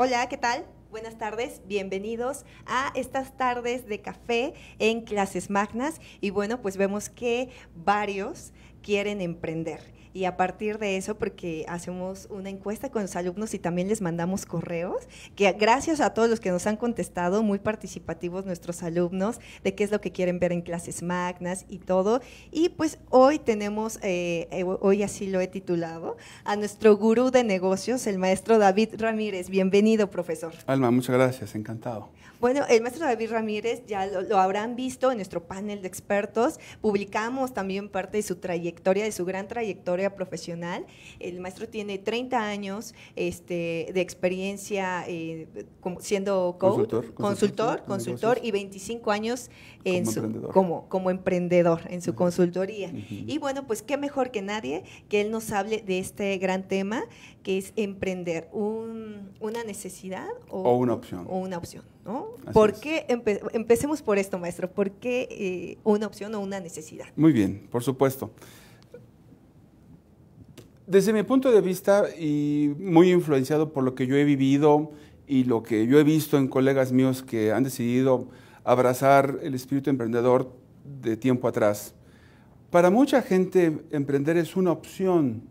Hola, ¿qué tal? Buenas tardes, bienvenidos a estas tardes de café en clases magnas. Y bueno, pues vemos que varios quieren emprender. Y a partir de eso, porque hacemos una encuesta con los alumnos y también les mandamos correos, que gracias a todos los que nos han contestado, muy participativos nuestros alumnos, de qué es lo que quieren ver en clases magnas y todo. Y pues hoy tenemos, eh, eh, hoy así lo he titulado, a nuestro gurú de negocios, el maestro David Ramírez. Bienvenido, profesor. Alma, muchas gracias, encantado. Bueno, el maestro David Ramírez ya lo, habrán visto en nuestro panel de expertos. Publicamos también parte de su trayectoria, de su gran trayectoria profesional. El maestro tiene 30 años este, de experiencia eh, siendo consultor, consultor, consultor y 25 años en como, su, emprendedor. en su consultoría. Y bueno, pues qué mejor que nadie que él nos hable de este gran tema que es emprender, una necesidad una opción. O una opción. ¿no? ¿Por qué empecemos por esto, maestro? ¿Por qué eh, una opción o una necesidad? Muy bien, por supuesto. Desde mi punto de vista y muy influenciado por lo que yo he vivido y lo que yo he visto en colegas míos que han decidido abrazar el espíritu emprendedor de tiempo atrás. Para mucha gente emprender es una opción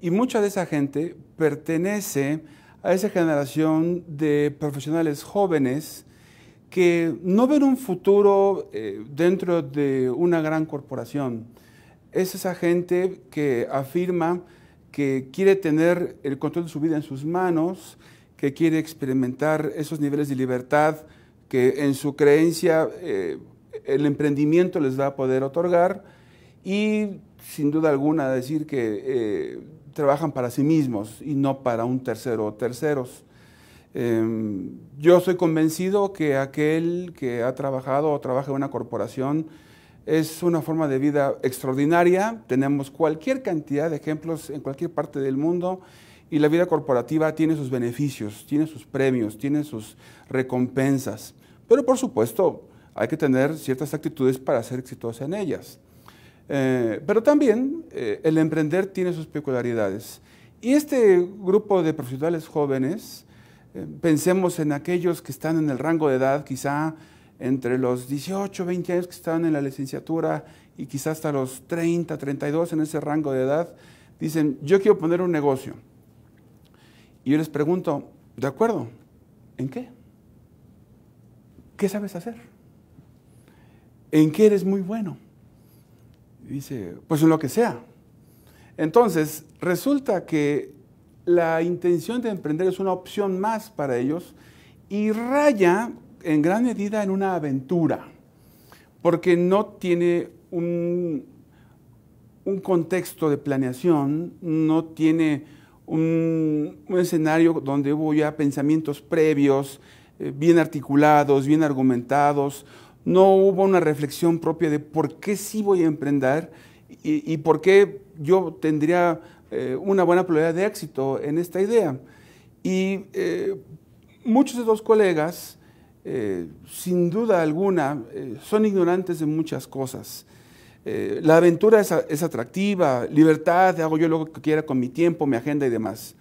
y mucha de esa gente pertenece a esa generación de profesionales jóvenes que no ven un futuro eh, dentro de una gran corporación. Es esa gente que afirma que quiere tener el control de su vida en sus manos, que quiere experimentar esos niveles de libertad que en su creencia eh, el emprendimiento les va a poder otorgar y sin duda alguna decir que eh, trabajan para sí mismos y no para un tercero o terceros. Em, yo soy convencido que aquel que ha trabajado o trabaja en una corporación es una forma de vida extraordinaria. Tenemos cualquier cantidad de ejemplos en cualquier parte del mundo y la vida corporativa tiene sus beneficios, tiene sus premios, tiene sus recompensas. Pero por supuesto hay que tener ciertas actitudes para ser exitosa en ellas. Eh, pero también eh, el emprender tiene sus peculiaridades. Y este grupo de profesionales jóvenes, eh, pensemos en aquellos que están en el rango de edad, quizá entre los 18, 20 años que están en la licenciatura y quizá hasta los 30, 32 en ese rango de edad, dicen, yo quiero poner un negocio. Y yo les pregunto, ¿de acuerdo? ¿En qué? ¿Qué sabes hacer? ¿En qué eres muy bueno? dice, pues en lo que sea. Entonces, resulta que la intención de emprender es una opción más para ellos y raya en gran medida en una aventura, porque no tiene un, un contexto de planeación, no tiene un, escenario donde hubo ya pensamientos previos, eh, bien articulados, bien argumentados, no hubo una reflexión propia de por qué sí voy a emprender y, por qué yo tendría eh, una buena probabilidad de éxito en esta idea. Y eh, muchos de los colegas, eh, sin duda alguna, son ignorantes de muchas cosas. la aventura es, es, atractiva, libertad, hago yo lo que quiera con mi tiempo, mi agenda y demás.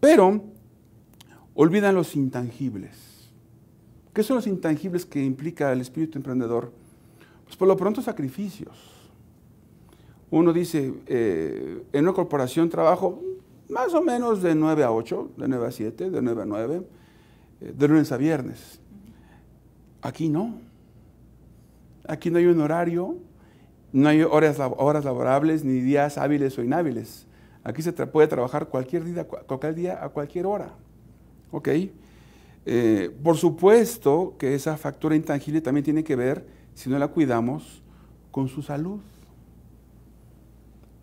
Pero olvidan los intangibles. ¿Qué son los intangibles que implica el espíritu emprendedor? Pues por lo pronto sacrificios. Uno dice, eh, en una corporación trabajo más o menos de 9 a 8, de 9 a 7, de 9 a 9, eh, de lunes a viernes. Aquí no. Aquí no hay un horario, no hay horas, horas laborables, ni días hábiles o inhábiles. Aquí se puede trabajar cualquier día, cualquier día a cualquier hora. ¿Ok? Eh, por supuesto que esa factura intangible también tiene que ver, si no la cuidamos, con su salud.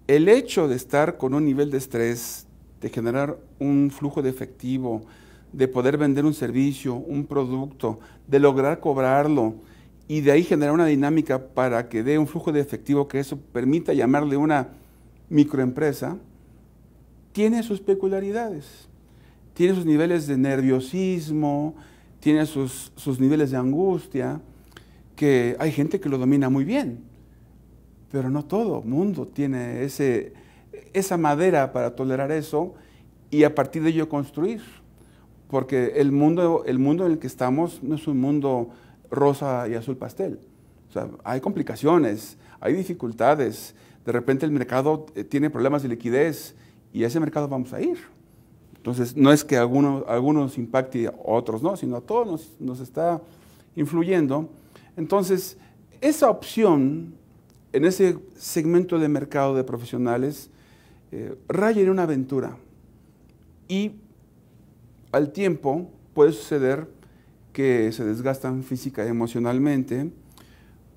El hecho de estar con un nivel de estrés, de generar un flujo de efectivo, de poder vender un servicio, un producto, de lograr cobrarlo y de ahí generar una dinámica para que dé un flujo de efectivo que eso permita llamarle una microempresa, tiene sus peculiaridades tiene sus niveles de nerviosismo, tiene sus, niveles de angustia, que hay gente que lo domina muy bien, pero no todo mundo tiene ese, esa madera para tolerar eso y a partir de ello construir. Porque el mundo, el mundo en el que estamos no es un mundo rosa y azul pastel. O sea, hay complicaciones, hay dificultades. De repente el mercado eh, tiene problemas de liquidez y a ese mercado vamos a ir. Entonces, no es que algunos, algunos impacte a otros, no, sino a todos nos, está influyendo. Entonces, esa opción en ese segmento de mercado de profesionales eh, raya en una aventura. Y al tiempo puede suceder que se desgastan física y emocionalmente,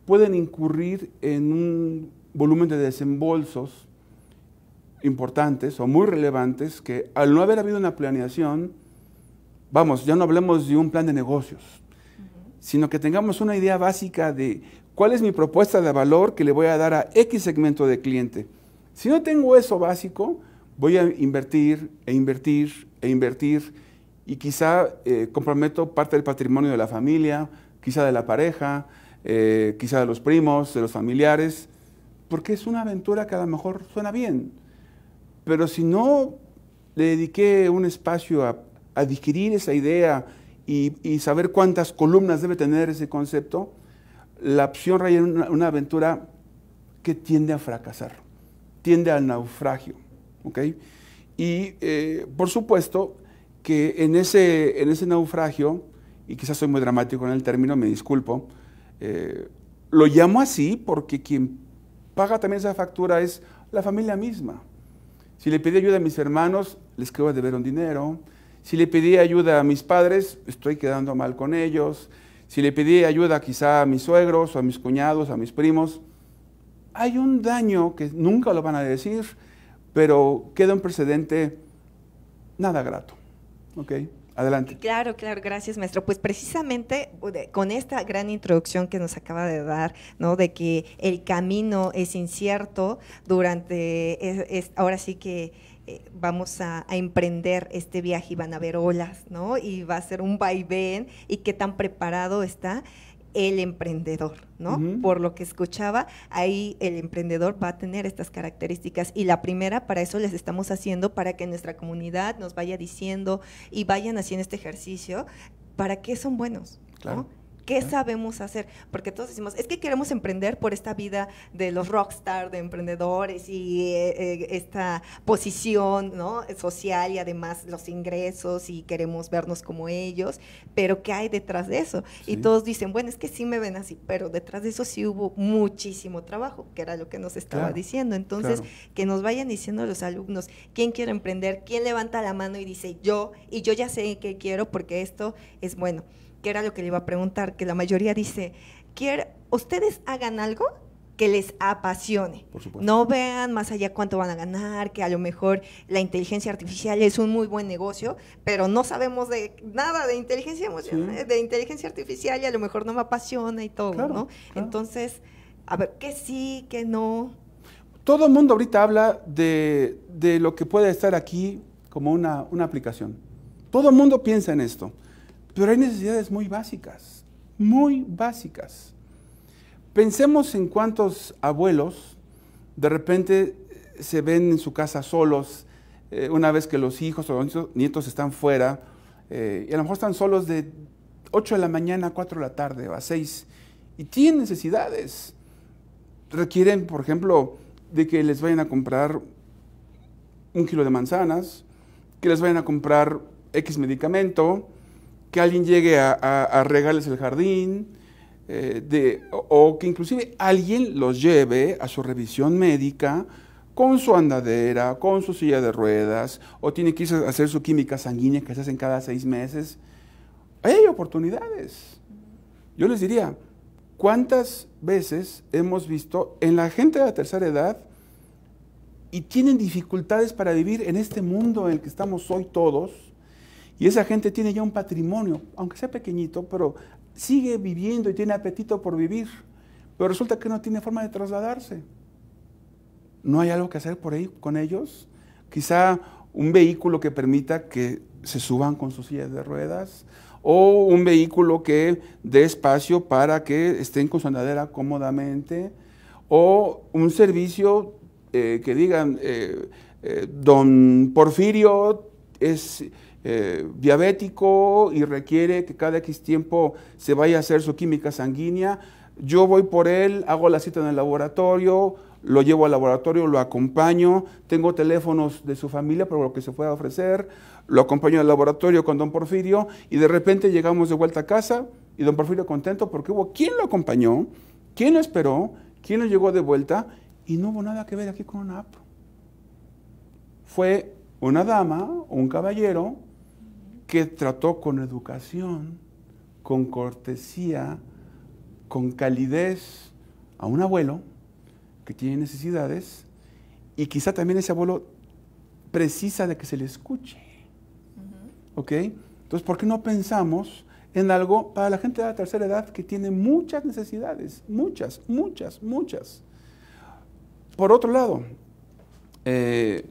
pueden incurrir en un volumen de desembolsos importantes o muy relevantes que al no haber habido una planeación, vamos, ya no hablemos de un plan de negocios, sino que tengamos una idea básica de cuál es mi propuesta de valor que le voy a dar a X segmento de cliente. Si no tengo eso básico, voy a invertir e invertir e invertir y quizá eh, comprometo parte del patrimonio de la familia, quizá de la pareja, eh, quizá de los primos, de los familiares, porque es una aventura que a lo mejor suena bien, pero si no le dediqué un espacio a, adquirir esa idea y, saber cuántas columnas debe tener ese concepto, la opción raya es una, aventura que tiende a fracasar, tiende al naufragio. ¿okay? Y eh, por supuesto que en ese, naufragio, y quizás soy muy dramático en el término, me disculpo, eh, lo llamo así porque quien paga también esa factura es la familia misma. Si le pedí ayuda a mis hermanos, les quedo de ver un dinero. Si le pedí ayuda a mis padres, estoy quedando mal con ellos. Si le pedí ayuda quizá a mis suegros a mis cuñados, a mis primos, hay un daño que nunca lo van a decir, pero queda un precedente nada grato. Adelante. Claro, claro, gracias, maestro. Pues precisamente con esta gran introducción que nos acaba de dar, ¿no? De que el camino es incierto durante, es, ahora sí que eh, vamos a, a, emprender este viaje y van a ver olas, ¿no? Y va a ser un vaivén y qué tan preparado está el emprendedor, ¿no? Por lo que escuchaba, ahí el emprendedor va a tener estas características y la primera para eso les estamos haciendo para que nuestra comunidad nos vaya diciendo y vayan haciendo este ejercicio para qué son buenos, claro. ¿no? ¿Qué sabemos hacer? Porque todos decimos, es que queremos emprender por esta vida de los rockstar, de emprendedores y eh, eh, esta posición ¿no? social y además los ingresos y queremos vernos como ellos, pero ¿qué hay detrás de eso? Y todos dicen, bueno, es que sí me ven así, pero detrás de eso sí hubo muchísimo trabajo, que era lo que nos estaba diciendo. Entonces, que nos vayan diciendo los alumnos, ¿quién quiere emprender? ¿Quién levanta la mano y dice yo? Y yo ya sé qué quiero porque esto es bueno que era lo que le iba a preguntar, que la mayoría dice, ¿ustedes hagan algo? que les apasione. No vean más allá cuánto van a ganar, que a lo mejor la inteligencia artificial es un muy buen negocio, pero no sabemos de nada de inteligencia emocional, de inteligencia artificial y a lo mejor no me apasiona y todo, ¿no? Entonces, a ver, ¿qué sí, qué no? Todo el mundo ahorita habla de, lo que puede estar aquí como una aplicación. Todo el mundo piensa en esto. Pero hay necesidades muy básicas, muy básicas. Pensemos en cuántos abuelos de repente eh, se ven en su casa solos eh, una vez que los hijos o los nietos están fuera eh, y a lo mejor están solos de 8 de la mañana a 4 de la tarde o a 6 y tienen necesidades. Requieren, por ejemplo, de que les vayan a comprar un kilo de manzanas, que les vayan a comprar X medicamento, que alguien llegue a, regales el jardín, eh, o, que inclusive alguien los lleve a su revisión médica con su andadera, con su silla de ruedas, o tiene que hacer su química sanguínea que se hacen cada seis meses. Hay oportunidades. Yo les diría, ¿cuántas veces hemos visto en la gente de la tercera edad y tienen dificultades para vivir en este mundo en el que estamos hoy todos? Y esa gente tiene ya un patrimonio, aunque sea pequeñito, pero sigue viviendo y tiene apetito por vivir. Pero resulta que no tiene forma de trasladarse. ¿No hay algo que hacer por ahí con ellos? Quizá un vehículo que permita que se suban con sus sillas de ruedas o un vehículo que dé espacio para que estén con su andadera cómodamente o un servicio eh, que digan, eh, eh, don Porfirio es eh, diabético y requiere que cada X tiempo se vaya a hacer su química sanguínea, yo voy por él, hago la cita en el laboratorio, lo llevo al laboratorio, lo acompaño, tengo teléfonos de su familia para lo que se pueda ofrecer, lo acompaño al laboratorio con don Porfirio y de repente llegamos de vuelta a casa y don Porfirio contento porque hubo quien lo acompañó, quien lo esperó, quien lo llegó de vuelta y no hubo nada que ver aquí con una app. Fue una dama, un caballero, que trató con educación, con cortesía, con calidez a un abuelo que tiene necesidades y quizá también ese abuelo precisa de que se le escuche. ¿Ok? Entonces, ¿por qué no pensamos en algo para la gente de la tercera edad que tiene muchas necesidades? Muchas, muchas, muchas. Por otro lado, eh,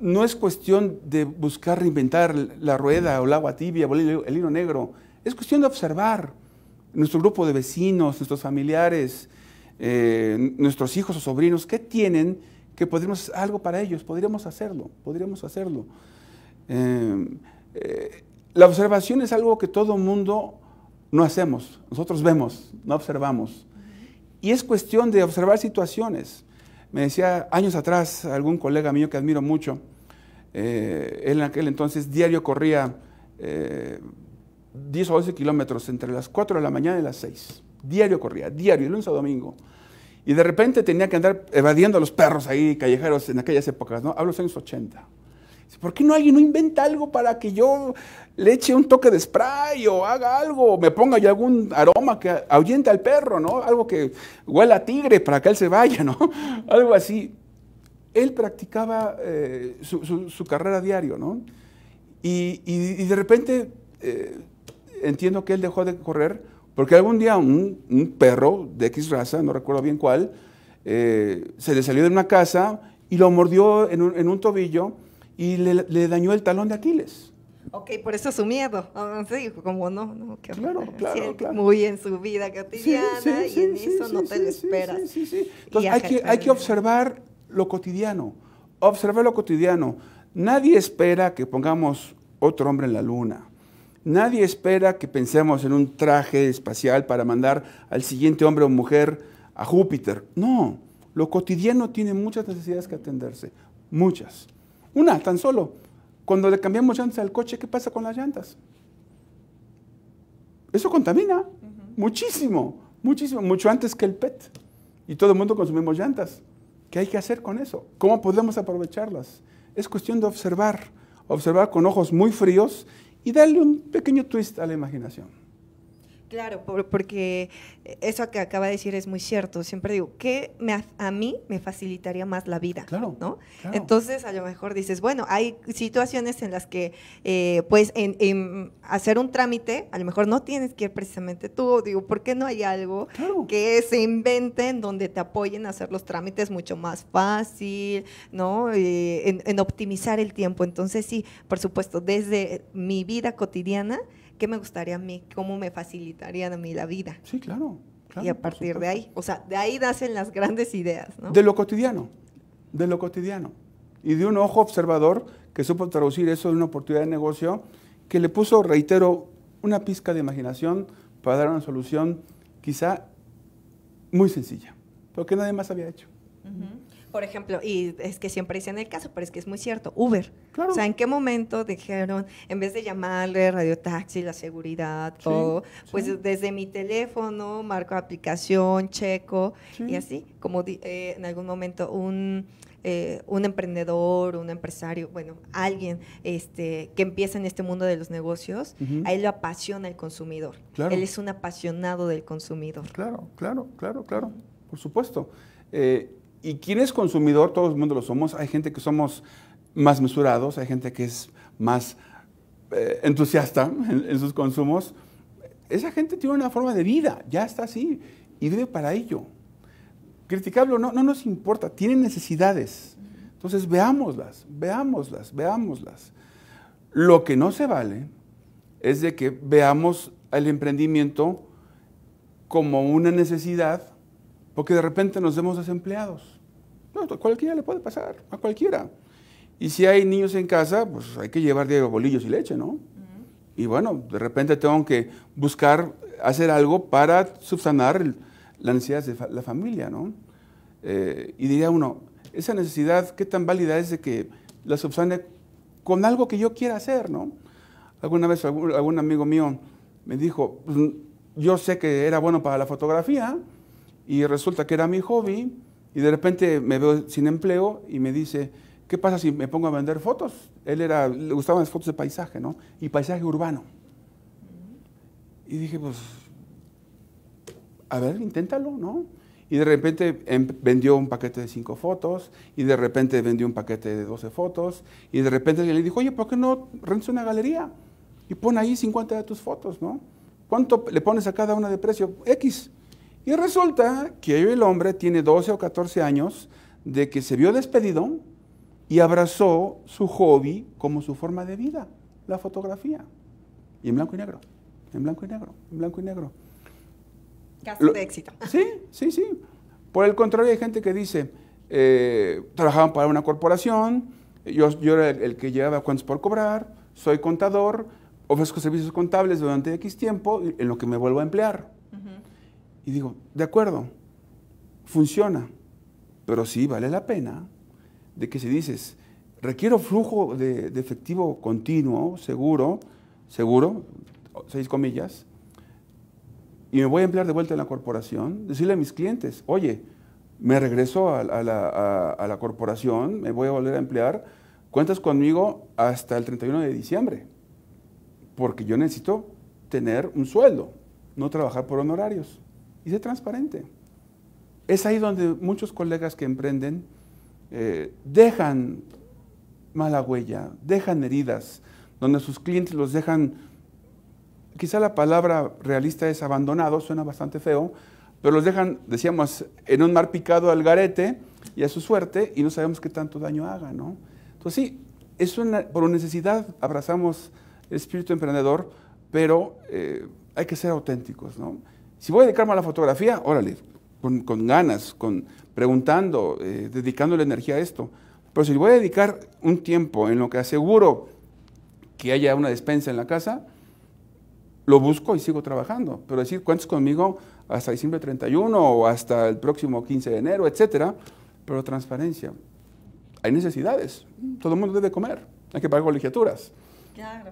no es cuestión de buscar reinventar la rueda o el agua tibia o el hilo negro, es cuestión de observar nuestro grupo de vecinos, nuestros familiares, eh, nuestros hijos o sobrinos, ¿qué tienen que hacer algo para ellos? Podríamos hacerlo, podríamos hacerlo. Eh, eh, la observación es algo que todo mundo no hacemos, nosotros vemos, no observamos. Y es cuestión de observar situaciones. Me decía años atrás algún colega mío que admiro mucho, eh, él en aquel entonces diario corría 10 eh, o 12 kilómetros entre las 4 de la mañana y las 6. Diario corría, diario, lunes a domingo. Y de repente tenía que andar evadiendo a los perros ahí, callejeros, en aquellas épocas, ¿no? Hablo de los años 80. ¿Por qué no alguien no inventa algo para que yo le eche un toque de spray o haga algo, me ponga ya algún aroma que ahuyente al perro, ¿no? Algo que huela a tigre para que él se vaya, ¿no? Algo así. Él practicaba eh, su, carrera diario, ¿no? Y, de repente eh, entiendo que él dejó de correr porque algún día un, perro de X raza, no recuerdo bien cuál, eh, se le salió de una casa y lo mordió en un, tobillo y le dañó el talón de Aquiles. Ok, por eso su miedo. Ah, como no, no que claro, claro, Muy en su vida cotidiana y en eso no te lo esperas. Entonces hay que, hay que observar lo cotidiano, observar lo cotidiano. Nadie espera que pongamos otro hombre en la luna. Nadie espera que pensemos en un traje espacial para mandar al siguiente hombre o mujer a Júpiter. No, lo cotidiano tiene muchas necesidades que atenderse, muchas. Una, tan solo, cuando le cambiamos llantas al coche, ¿qué pasa con las llantas? Eso contamina muchísimo, muchísimo, mucho antes que el PET. Y todo el mundo consumimos llantas. ¿Qué hay que hacer con eso? ¿Cómo podemos aprovecharlas? Es cuestión de observar, observar con ojos muy fríos y darle un pequeño twist a la imaginación. Claro, porque eso que acaba de decir es muy cierto. Siempre digo, ¿qué me, a mí me facilitaría más la vida? Claro, ¿no? Entonces, a lo mejor dices, bueno, hay situaciones en las que, eh, pues, en, hacer un trámite, a lo mejor no tienes que ir precisamente tú. Digo, ¿por qué no hay algo que se invente en donde te apoyen a hacer los trámites mucho más fácil, ¿no? en, en optimizar el tiempo. Entonces, sí, por supuesto, desde mi vida cotidiana, qué me gustaría a mí, cómo me facilitaría a mí la vida. Sí, claro. y a partir de ahí, o sea, de ahí nacen las grandes ideas, De lo cotidiano, de lo cotidiano. Y de un ojo observador que supo traducir eso en una oportunidad de negocio, que le puso, reitero, una pizca de imaginación para dar una solución quizá muy sencilla, pero que nadie más había hecho por ejemplo, y es que siempre dicen el caso, pero es que es muy cierto, Uber. O sea, ¿en qué momento dijeron, en vez de llamarle Radio Taxi, la seguridad, pues desde mi teléfono, marco aplicación, checo, y así, como eh, en algún momento un... Eh, un emprendedor, un empresario, bueno, alguien este, que empieza en este mundo de los negocios, a él lo apasiona el consumidor. Claro. Él es un apasionado del consumidor. Claro, claro, claro, claro, por supuesto. Eh, y quién es consumidor, todo el mundo lo somos. Hay gente que somos más mesurados, hay gente que es más eh, entusiasta en, sus consumos. Esa gente tiene una forma de vida, ya está así, y vive para ello. Criticarlo no, no nos importa, Tiene necesidades. Entonces veámoslas, veámoslas, veámoslas. Lo que no se vale es de que veamos el emprendimiento como una necesidad, porque de repente nos vemos desempleados no, a cualquiera le puede pasar, a cualquiera. Y si hay niños en casa, pues hay que llevar de bolillos y leche, ¿no? Y bueno, de repente tengo que buscar hacer algo para subsanar la las necesidades de la familia, ¿no? Eh, y diría uno, esa necesidad, ¿qué tan válida es de que la subsane con algo que yo quiera hacer, ¿no? Alguna vez algún, amigo mío me dijo, pues, yo sé que era bueno para la fotografía y resulta que era mi hobby y de repente me veo sin empleo y me dice, ¿qué pasa si me pongo a vender fotos? Él era, le gustaban las fotos de paisaje, ¿no? Y paisaje urbano. Y dije, pues, a ver, inténtalo, ¿no? Y de repente em, vendió un paquete de cinco fotos, y de repente vendió un paquete de doce fotos, y de repente le dijo, oye, ¿por qué no rentas una galería? Y pon ahí 50 de tus fotos, ¿no? ¿Cuánto le pones a cada una de precio? X. Y resulta que el hombre tiene 12 o 14 años de que se vio despedido y abrazó su hobby como su forma de vida, la fotografía. Y en blanco y negro, en blanco y negro, en blanco y negro. Caso de éxito. Sí, sí, sí. Por el contrario, hay gente que dice, eh, trabajaban para una corporación, yo, yo era el, que llevaba cuentas por cobrar, soy contador, ofrezco servicios contables durante X tiempo en lo que me vuelvo a emplear. Y digo, de acuerdo, funciona, pero sí vale la pena de que si dices, requiero flujo de, efectivo continuo, seguro, seguro, seis comillas, y me voy a emplear de vuelta en la corporación, decirle a mis clientes, oye, me regreso a, la, a, la, corporación, me voy a volver a emplear, cuentas conmigo hasta el 31 de diciembre, porque yo necesito tener un sueldo, no trabajar por honorarios y sé transparente. Es ahí donde muchos colegas que emprenden eh, dejan mala huella, dejan heridas, donde sus clientes los dejan, quizá la palabra realista es abandonado, suena bastante feo, pero los dejan, decíamos, en un mar picado al garete y a su suerte y no sabemos qué tanto daño haga, ¿no? Entonces sí, por necesidad abrazamos el espíritu emprendedor, pero eh, hay que ser auténticos, ¿no? Si voy a dedicarme a la fotografía, órale, con, ganas, con, preguntando, eh, dedicando la energía a esto. Pero si voy a dedicar un tiempo en lo que aseguro que haya una despensa en la casa, lo busco y sigo trabajando. Pero decir, cuentes conmigo hasta diciembre 31 o hasta el próximo 15 de enero, etcétera. Pero transparencia. Hay necesidades. Todo el mundo debe comer. Hay que pagar colegiaturas. Claro.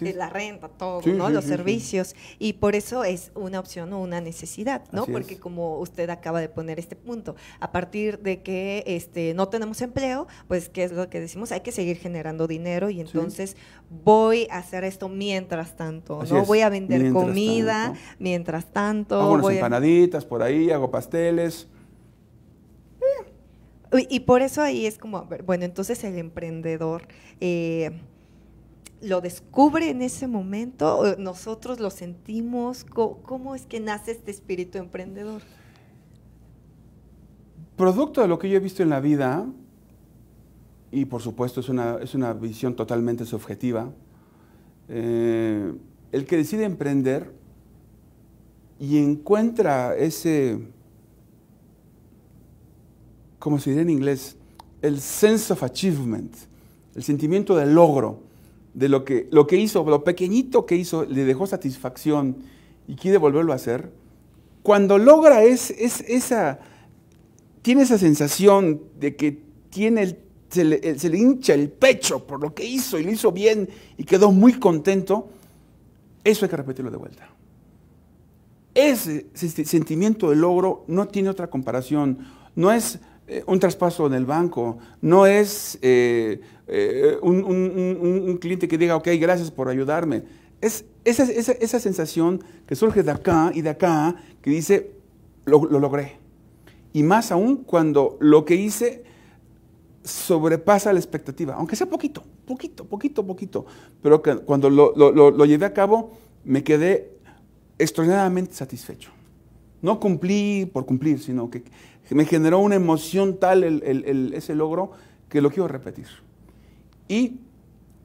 Eh, la renta, todo, los servicios. Y por eso es una opción o una necesidad, ¿no? Porque como usted acaba de poner este punto, a partir de que este, no tenemos empleo, pues ¿qué es lo que decimos? Hay que seguir generando dinero y entonces voy a hacer esto mientras tanto, ¿no? Voy a vender comida mientras tanto. Hago unas empanaditas por ahí, hago pasteles. Eh. Y por eso ahí es como, bueno, entonces el emprendedor... Eh, lo descubre en ese momento? ¿Nosotros lo sentimos? ¿Cómo, es que nace este espíritu emprendedor? Producto de lo que yo he visto en la vida, y por supuesto es una, visión totalmente subjetiva, eh, el que decide emprender y encuentra ese, como se diría en inglés, el sense of achievement, el sentimiento de logro, de lo que, lo que hizo, lo pequeñito que hizo, le dejó satisfacción y quiere volverlo a hacer, cuando logra es, es esa, tiene esa sensación de que tiene se, le, hincha el pecho por lo que hizo y lo hizo bien y quedó muy contento, eso hay que repetirlo de vuelta. ese sentimiento de logro no tiene otra comparación. No es un traspaso en el banco, no es eh, eh, un, cliente que diga, ok, gracias por ayudarme. Es esa, esa, sensación que surge de acá y de acá, que dice, lo, logré. Y más aún cuando lo que hice sobrepasa la expectativa, aunque sea poquito, poquito, poquito, poquito. Pero que cuando lo, lo, llevé a cabo, me quedé extraordinariamente satisfecho. No cumplí por cumplir, sino que me generó una emoción tal ese logro que lo quiero repetir. Y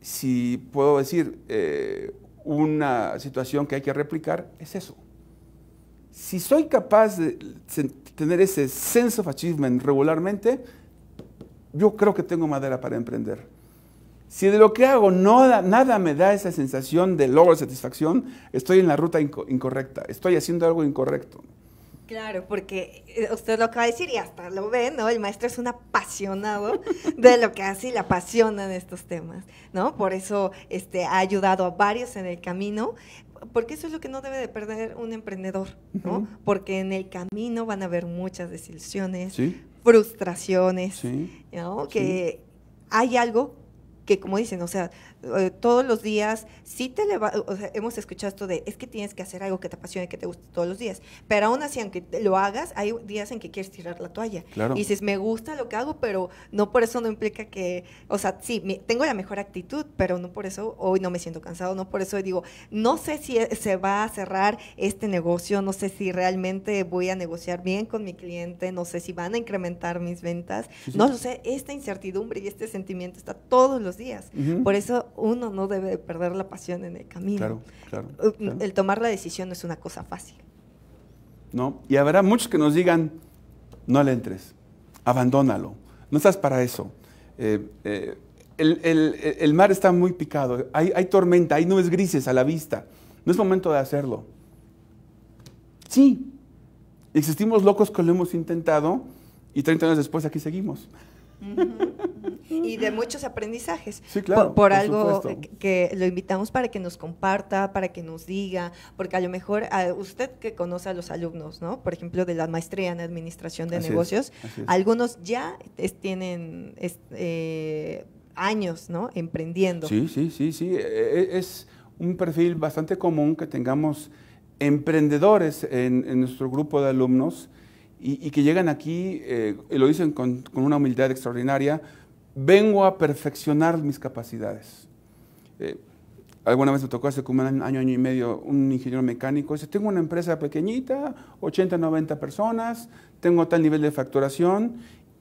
si puedo decir eh, una situación que hay que replicar, es eso. Si soy capaz de tener ese sense of achievement regularmente, yo creo que tengo madera para emprender. Si de lo que hago no nada me da esa sensación de logro, de satisfacción, estoy en la ruta incorrecta, estoy haciendo algo incorrecto. Claro, porque eh, usted lo acaba de decir y hasta lo ve, ¿no? El maestro es un apasionado de lo que hace y le apasionan estos temas, ¿no? Por eso este, ha ayudado a varios en el camino, porque eso es lo que no debe de perder un emprendedor, ¿no? Porque en el camino van a haber muchas desilusiones, frustraciones, ¿no? Que hay algo que, como dicen, o sea, eh, todos los días, sí te leva, o sea, hemos escuchado esto de, es que tienes que hacer algo que te apasione, que te guste todos los días, pero aún así, aunque lo hagas, hay días en que quieres tirar la toalla. Claro. Y dices, me gusta lo que hago, pero no por eso no implica que, o sea, sí, tengo la mejor actitud, pero no por eso hoy no me siento cansado, no por eso digo, no sé si e, se va a cerrar este negocio, no sé si realmente voy a negociar bien con mi cliente, no sé si van a incrementar mis ventas, no lo sé, esta incertidumbre y este sentimiento está todos los días. Por eso uno no debe perder la pasión en el camino. Eh, eh, el tomar la decisión no es una cosa fácil. No, y habrá muchos que nos digan, no le entres, abandónalo, no estás para eso. Eh, el, mar está muy picado, hay, tormenta, hay nubes grises a la vista, no es momento de hacerlo. Sí, existimos locos que lo hemos intentado y 30 años después aquí seguimos y de muchos aprendizajes. Por, algo que lo invitamos para que nos comparta, para que nos diga, porque a lo mejor usted que conoce a los alumnos, ¿no? Por ejemplo, de la maestría en administración de negocios, algunos ya tienen eh, años, Emprendiendo. Sí, sí, sí, sí. E, e, es un perfil bastante común que tengamos emprendedores en nuestro grupo de alumnos y, que llegan aquí, eh, y lo dicen con, una humildad extraordinaria, vengo a perfeccionar mis capacidades. Eh, alguna vez me tocó hace como un año, año y medio, un ingeniero mecánico, dice, tengo una empresa pequeñita, 80, 90 personas, tengo tal nivel de facturación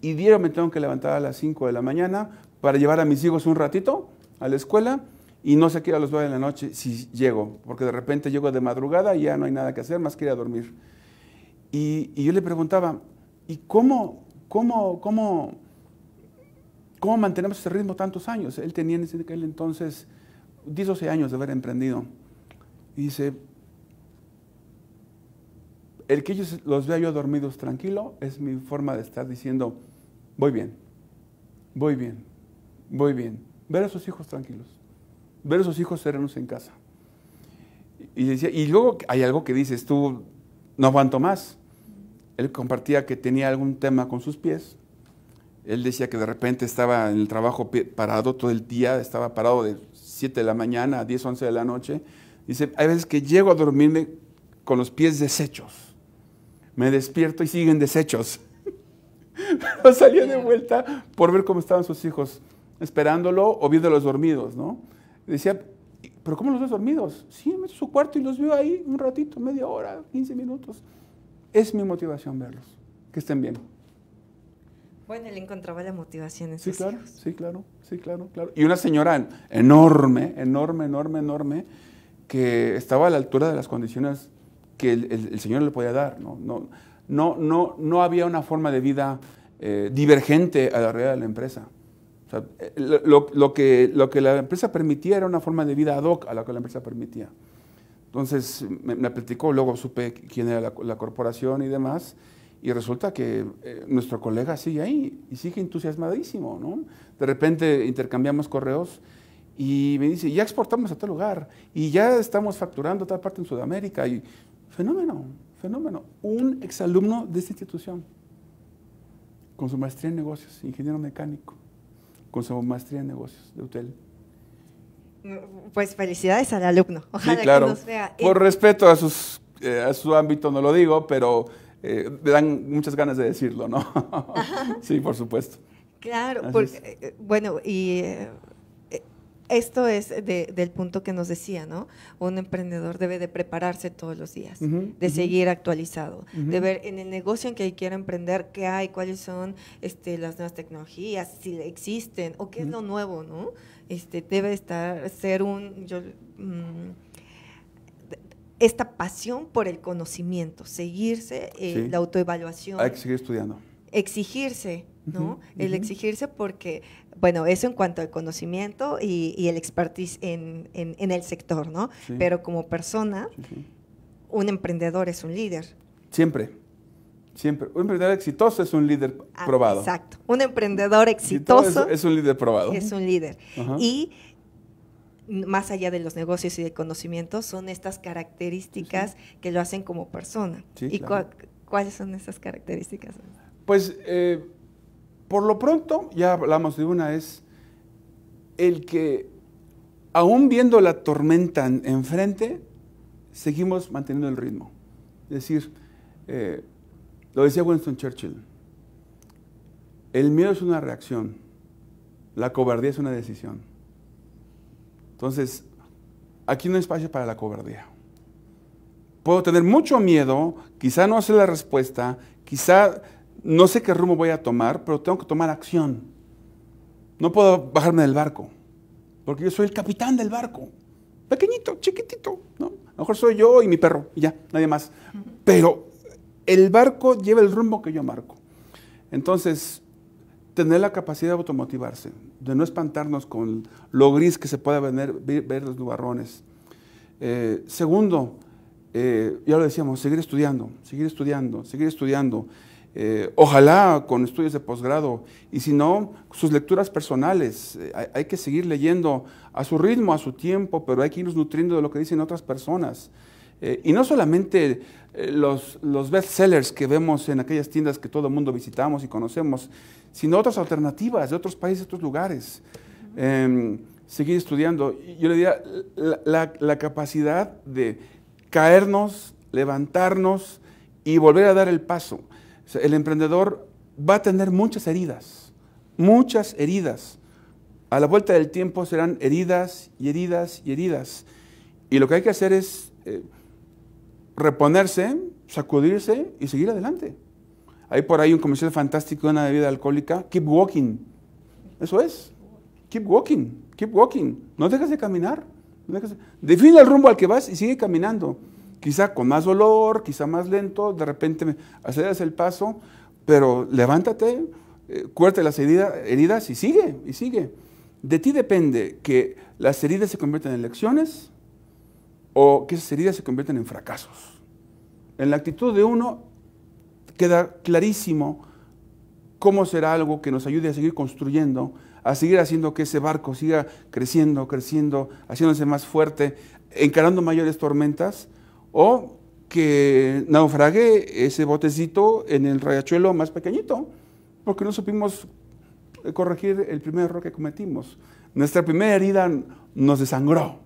y diario tengo que levantar a las 5 de la mañana para llevar a mis hijos un ratito a la escuela y no sé qué a los 2 de la noche si llego, porque de repente llego de madrugada y ya no hay nada que hacer más que ir a dormir. Y, yo le preguntaba, ¿y cómo, cómo, cómo, cómo mantenemos ese ritmo tantos años? Él tenía en aquel entonces 10 12 años de haber emprendido. Y dice, el que ellos los vea yo dormidos tranquilo es mi forma de estar diciendo, voy bien, voy bien, voy bien. Ver a sus hijos tranquilos, ver a sus hijos serenos en casa. Y, y luego hay algo que dices tú, no aguanto más. Él compartía que tenía algún tema con sus pies. Él decía que de repente estaba en el trabajo parado todo el día, estaba parado de 7 de la mañana a 10, 11 de la noche. Dice, hay veces que llego a dormirme con los pies deshechos. Me despierto y siguen deshechos. Pero salía de vuelta por ver cómo estaban sus hijos, esperándolo o viéndolos dormidos, ¿no? Decía, ¿pero cómo los ves dormidos? Sí, en su cuarto y los veo ahí un ratito, media hora, 15 minutos. Es mi motivación verlos. Que estén bien. Bueno, él encontraba la motivación en sí, claro, Sí, claro, sí, claro, claro. Y una señora enorme, enorme, enorme, enorme, que estaba a la altura de las condiciones que el, señor le podía dar. ¿no? No, no, no, había una forma de vida eh, divergente a la realidad de la empresa. Eh, lo, que, lo que la empresa permitía era una forma de vida ad hoc a la que la empresa permitía. Entonces me, platicó, luego supe quién era la, corporación y demás, y resulta que eh, nuestro colega sigue ahí y sigue entusiasmadísimo, ¿no? De repente intercambiamos correos y me dice, ya exportamos a tal lugar y ya estamos facturando a tal parte en Sudamérica. Y fenómeno, fenómeno. Un exalumno de esta institución, con su maestría en negocios, ingeniero mecánico, con su maestría en negocios de hotel. Pues felicidades al alumno. Ojalá que nos vea. Por eh, respeto a, sus, eh, a su ámbito no lo digo, pero eh, me dan muchas ganas de decirlo, ¿no? sí, por supuesto. Claro, porque, eh, bueno, y esto es del punto que nos decía, ¿no? Un emprendedor debe de prepararse todos los días, de seguir actualizado, de ver en el negocio en que quiera emprender qué hay, cuáles son este, las nuevas tecnologías, si existen o qué es lo nuevo, ¿no? Este, debe estar, ser un, mm, esta pasión por el conocimiento, seguirse, eh, la autoevaluación. Hay que seguir estudiando. Exigirse, ¿no? El exigirse porque bueno, eso en cuanto al conocimiento y, el expertise en, el sector, ¿no? Pero como persona, un emprendedor es un líder. Siempre, siempre. Un emprendedor exitoso es un líder ah, probado. Exacto. Un emprendedor exitoso es, un líder probado. Es un líder. Y más allá de los negocios y de conocimiento, son estas características que lo hacen como persona. ¿Y cuáles son esas características? Pues eh, por lo pronto, ya hablamos de una, es el que, aún viendo la tormenta enfrente, seguimos manteniendo el ritmo. Es decir, eh, lo decía Winston Churchill, el miedo es una reacción, la cobardía es una decisión. Entonces, aquí no hay espacio para la cobardía. Puedo tener mucho miedo, quizá no hacer la respuesta, quizá no sé qué rumbo voy a tomar, pero tengo que tomar acción. No puedo bajarme del barco, porque yo soy el capitán del barco. Pequeñito, chiquitito, ¿no? A lo mejor soy yo y mi perro, y ya, nadie más. Pero el barco lleva el rumbo que yo marco. Entonces, tener la capacidad de automotivarse, de no espantarnos con lo gris que se pueda ver, ver los nubarrones. Eh, segundo, eh, ya lo decíamos, seguir estudiando, seguir estudiando, seguir estudiando. Eh, ojalá con estudios de posgrado, y si no, sus lecturas personales. Eh, hay, que seguir leyendo a su ritmo, a su tiempo, pero hay que irnos nutriendo de lo que dicen otras personas. Eh, y no solamente los, los bestsellers que vemos en aquellas tiendas que todo el mundo visitamos y conocemos, sino otras alternativas de otros países, otros lugares. Em, seguir estudiando. Yo le diría, la capacidad de caernos, levantarnos y volver a dar el paso. El emprendedor va a tener muchas heridas, muchas heridas. A la vuelta del tiempo serán heridas y heridas y heridas. Y lo que hay que hacer es eh, reponerse, sacudirse y seguir adelante. Hay por ahí un comercial fantástico de una bebida alcohólica, Keep Walking. Eso es, Keep Walking, Keep Walking. No dejes de caminar. Define el rumbo al que vas y sigue caminando quizá con más dolor, quizá más lento, de repente aceleras el paso, pero levántate, eh, las heridas y sigue, y sigue. De ti depende que las heridas se conviertan en lecciones o que esas heridas se conviertan en fracasos. En la actitud de uno queda clarísimo cómo será algo que nos ayude a seguir construyendo, a seguir haciendo que ese barco siga creciendo, creciendo, haciéndose más fuerte, encarando mayores tormentas o que naufrague ese botecito en el rayachuelo más pequeñito, porque no supimos corregir el primer error que cometimos. Nuestra primera herida nos desangró.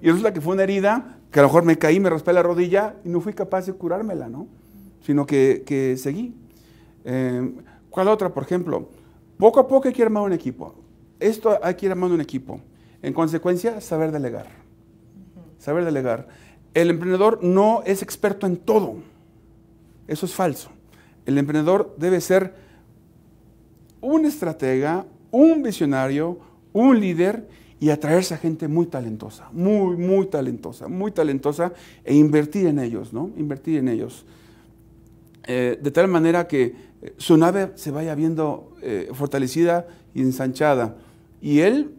Y eso es la que fue una herida que a lo mejor me caí, me raspé la rodilla y no fui capaz de curármela, ¿no? Sino que, seguí. Em, ¿Cuál otra, por ejemplo? Poco a poco hay que armar un equipo. Esto hay que ir armando un equipo. En consecuencia, saber delegar. Saber delegar el emprendedor no es experto en todo. Eso es falso. El emprendedor debe ser un estratega, un visionario, un líder y atraerse a gente muy talentosa, muy, muy talentosa, muy talentosa e invertir en ellos, ¿no? Invertir en ellos. Eh, de tal manera que eh, su nave se vaya viendo eh, fortalecida y ensanchada y él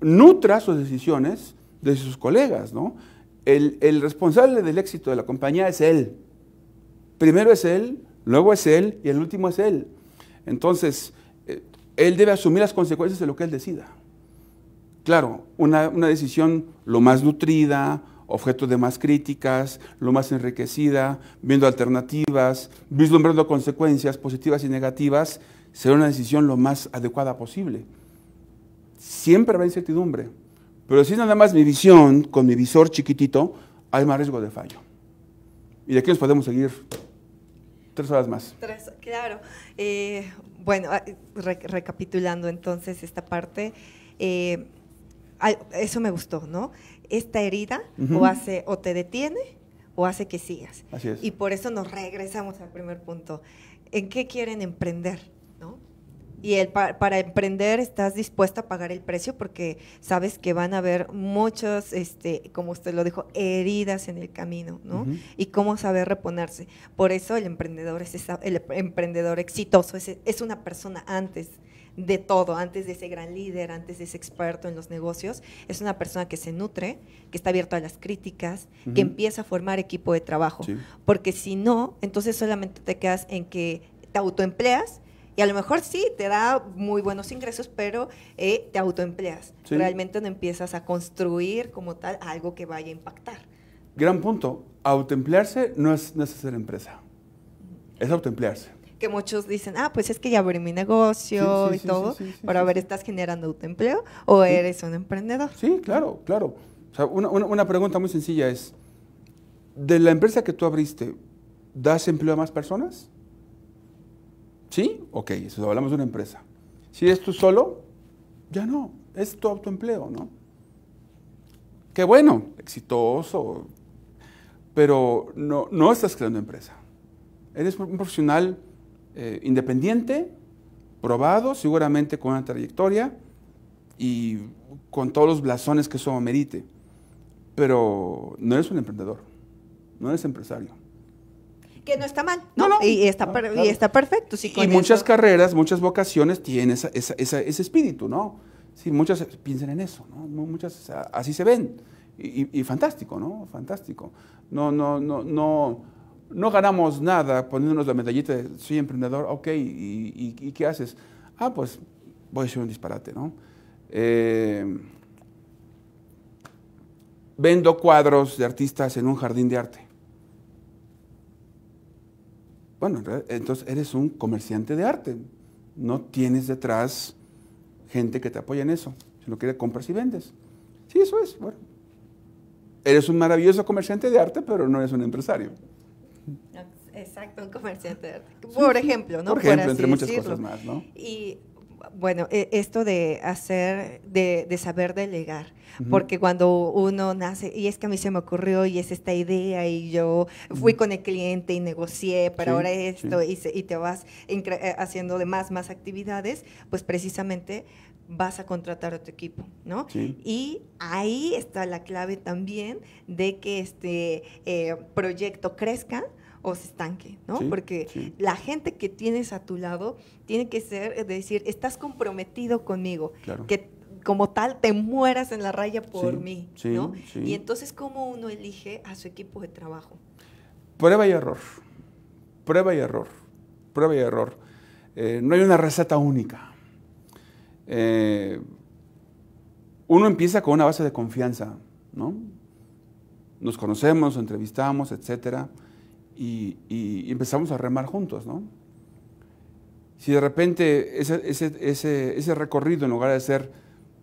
nutra sus decisiones de sus colegas, ¿no? el, responsable del éxito de la compañía es él. Primero es él, luego es él y el último es él. Entonces, eh, él debe asumir las consecuencias de lo que él decida. Claro, una, una, decisión lo más nutrida, objeto de más críticas, lo más enriquecida, viendo alternativas, vislumbrando consecuencias positivas y negativas, será una decisión lo más adecuada posible. Siempre habrá incertidumbre, pero si es nada más mi visión con mi visor chiquitito, hay más riesgo de fallo. Y de aquí nos podemos seguir tres horas más. Tres, claro. Eh, bueno, ah, recapitulando entonces esta parte, eh, eso me gustó, ¿no? Esta herida o hace o te detiene o hace que sigas. Así es. Y por eso nos regresamos al primer punto. ¿En qué quieren emprender? y para emprender estás dispuesta a pagar el precio porque sabes que van a haber muchas, este, como usted lo dijo, heridas en el camino, ¿no? Y cómo saber reponerse. Por eso el emprendedor es el emprendedor exitoso es, una persona antes de todo, antes de ese gran líder, antes de ese experto en los negocios, es una persona que se nutre, que está abierto a las críticas, que empieza a formar equipo de trabajo. Porque si no, entonces solamente te quedas en que te autoempleas y a lo mejor sí, te da muy buenos ingresos, pero eh, te autoempleas. Realmente no empiezas a construir como tal algo que vaya a impactar. Gran punto. Autoemplearse no es, hacer empresa. Es autoemplearse. Que muchos dicen, ah, pues es que ya abrí mi negocio y todo, pero a ver, ¿estás generando autoempleo o eres un emprendedor? Sí, claro, claro. O sea, una, una pregunta muy sencilla es, ¿de la empresa que tú abriste, das empleo a más personas? ¿Sí? Ok, eso hablamos de una empresa. Si es tú solo, ya no, es tu autoempleo, ¿no? Qué bueno, exitoso, pero no, no estás creando empresa. Eres un profesional eh, independiente, probado, seguramente con una trayectoria y con todos los blasones que eso merite, pero no eres un emprendedor, no eres empresario. Que no está mal, ¿no? y, está y está perfecto. y muchas carreras, muchas vocaciones tienen ese espíritu, ¿no? Sí, muchas piensan en eso, ¿no? Muchas así se ven. Y, fantástico, ¿no? Fantástico. No, no, no, no, no ganamos nada poniéndonos la medallita de soy emprendedor, ok, ¿y, qué haces? Ah, pues voy a hacer un disparate, ¿no? Eh, vendo cuadros de artistas en un jardín de arte. Bueno, entonces eres un comerciante de arte. No tienes detrás gente que te apoya en eso. Si no quieres, compras y vendes. Sí, eso es. Bueno, eres un maravilloso comerciante de arte, pero no eres un empresario. Exacto, un comerciante de arte. Por ejemplo, ¿no? Por ejemplo, entre muchas cosas más, ¿no? bueno, e, esto de hacer, de, saber delegar, porque cuando uno nace, y es que a mí se me ocurrió y es esta idea, y yo fui con el cliente y negocié para ahora esto, y, te vas eh, haciendo de más, más actividades, pues precisamente vas a contratar a tu equipo, ¿no? Y ahí está la clave también de que este eh, proyecto crezca, o se estanque, ¿no? Porque la gente que tienes a tu lado tiene que ser, es eh, decir, estás comprometido conmigo, que como tal te mueras en la raya por mí, ¿no? Y entonces, ¿cómo uno elige a su equipo de trabajo? Prueba y error, prueba y error, prueba y error. Eh, no hay una receta única. Eh, uno empieza con una base de confianza, ¿no? Nos conocemos, entrevistamos, etcétera y, empezamos a remar juntos, ¿no? Si de repente ese, recorrido, en lugar de ser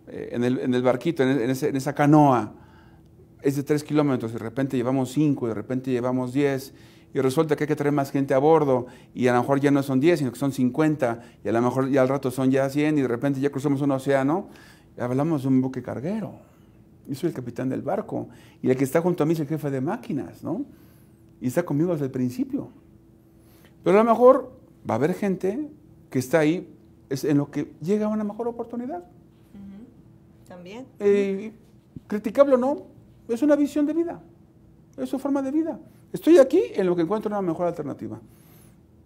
eh, en, el, barquito, en, esa canoa, es de tres kilómetros, de repente llevamos cinco, de repente llevamos diez, y resulta que hay que traer más gente a bordo, y a lo mejor ya no son diez, sino que son cincuenta, y a lo mejor ya al rato son ya cien, y de repente ya cruzamos un océano, hablamos de un buque carguero. Yo soy el capitán del barco, y el que está junto a mí es el jefe de máquinas, ¿no? y está conmigo desde el principio. Pero a lo mejor va a haber gente que está ahí es en lo que llega una mejor oportunidad. También. Eh, criticable o no, es una visión de vida, es su forma de vida. Estoy aquí en lo que encuentro una mejor alternativa.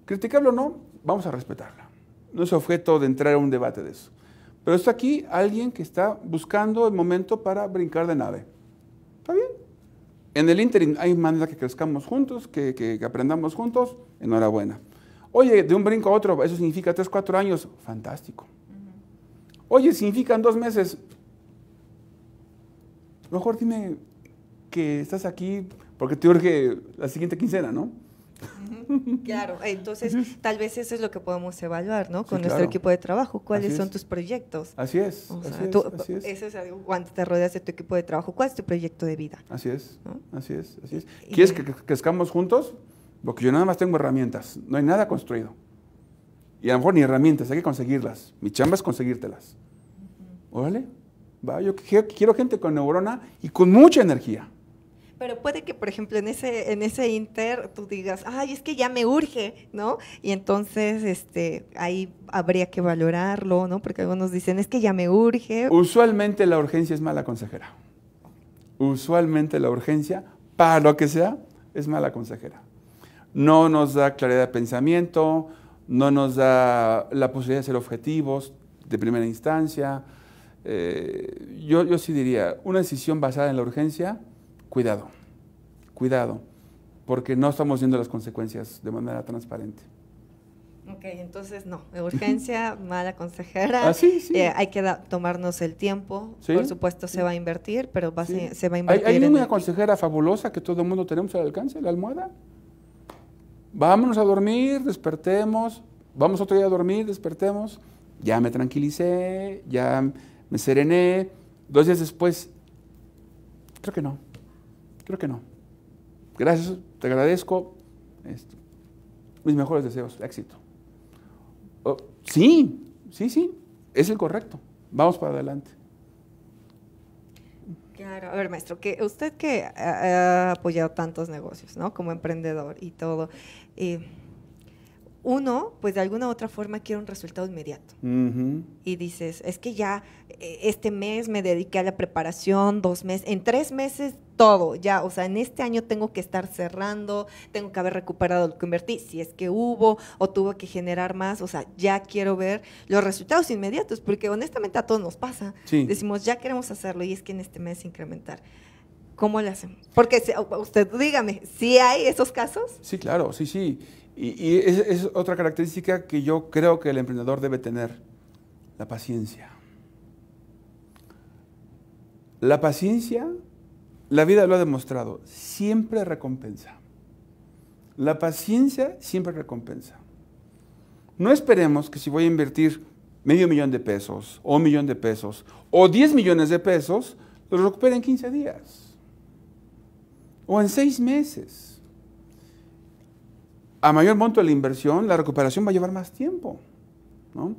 Criticable o no, vamos a respetarla. No es objeto de entrar a un debate de eso. Pero está aquí alguien que está buscando el momento para brincar de nave. ¿Está bien? En el interim hay manera que crezcamos juntos, que, aprendamos juntos, enhorabuena. Oye, de un brinco a otro, eso significa tres, cuatro años, fantástico. Oye, significan dos meses. Mejor dime que estás aquí porque te urge la siguiente quincena, ¿no? Claro, entonces tal vez eso es lo que podemos evaluar, ¿no? Con nuestro equipo de trabajo, cuáles son tus proyectos. Así es. cuando te rodeas de tu equipo de trabajo, ¿cuál es tu proyecto de vida? Así es, así es, así es. ¿Quieres que crezcamos juntos? Porque yo nada más tengo herramientas, no hay nada construido. Y a lo mejor ni herramientas, hay que conseguirlas. Mi chamba es conseguírtelas. Órale, yo quiero gente con neurona y con mucha energía pero puede que, por ejemplo, en ese, en ese inter tú digas, ay, es que ya me urge, ¿no? Y entonces, este, ahí habría que valorarlo, ¿no? Porque algunos dicen, es que ya me urge. Usualmente la urgencia es mala consejera. Usualmente la urgencia, para lo que sea, es mala consejera. No nos da claridad de pensamiento, no nos da la posibilidad de ser objetivos de primera instancia. Eh, yo, yo sí diría, una decisión basada en la urgencia cuidado, cuidado, porque no estamos viendo las consecuencias de manera transparente. Ok, entonces no, de urgencia, mala consejera. Ah, sí, eh, hay que tomarnos el tiempo. Por supuesto se va a invertir, pero se, va a invertir. Hay, una consejera fabulosa que todo el mundo tenemos al alcance, la almohada. Vámonos a dormir, despertemos, vamos otro día a dormir, despertemos. Ya me tranquilicé, ya me serené. Dos días después, creo que no. Creo que no. Gracias, te agradezco. Mis mejores deseos, éxito. Oh, sí, sí, sí, es el correcto. Vamos para adelante. Claro, a ver, maestro, que usted que ha apoyado tantos negocios, ¿no? Como emprendedor y todo. Eh, uno, pues de alguna u otra forma quiere un resultado inmediato. Y dices, es que ya eh, este mes me dediqué a la preparación, dos meses, en tres meses todo, ya, o sea, en este año tengo que estar cerrando, tengo que haber recuperado lo que invertí, si es que hubo o tuvo que generar más, o sea, ya quiero ver los resultados inmediatos, porque honestamente a todos nos pasa. Decimos, ya queremos hacerlo y es que en este mes incrementar. ¿Cómo lo hacemos? Porque usted dígame, ¿sí hay esos casos? Sí, claro, sí, sí. Y, es, otra característica que yo creo que el emprendedor debe tener, la paciencia. La paciencia, la vida lo ha demostrado, siempre recompensa. La paciencia siempre recompensa. No esperemos que si voy a invertir medio millón de pesos, o un millón de pesos, o diez millones de pesos, los recupere en 15 días, o en seis meses a mayor monto de la inversión, la recuperación va a llevar más tiempo. ¿no?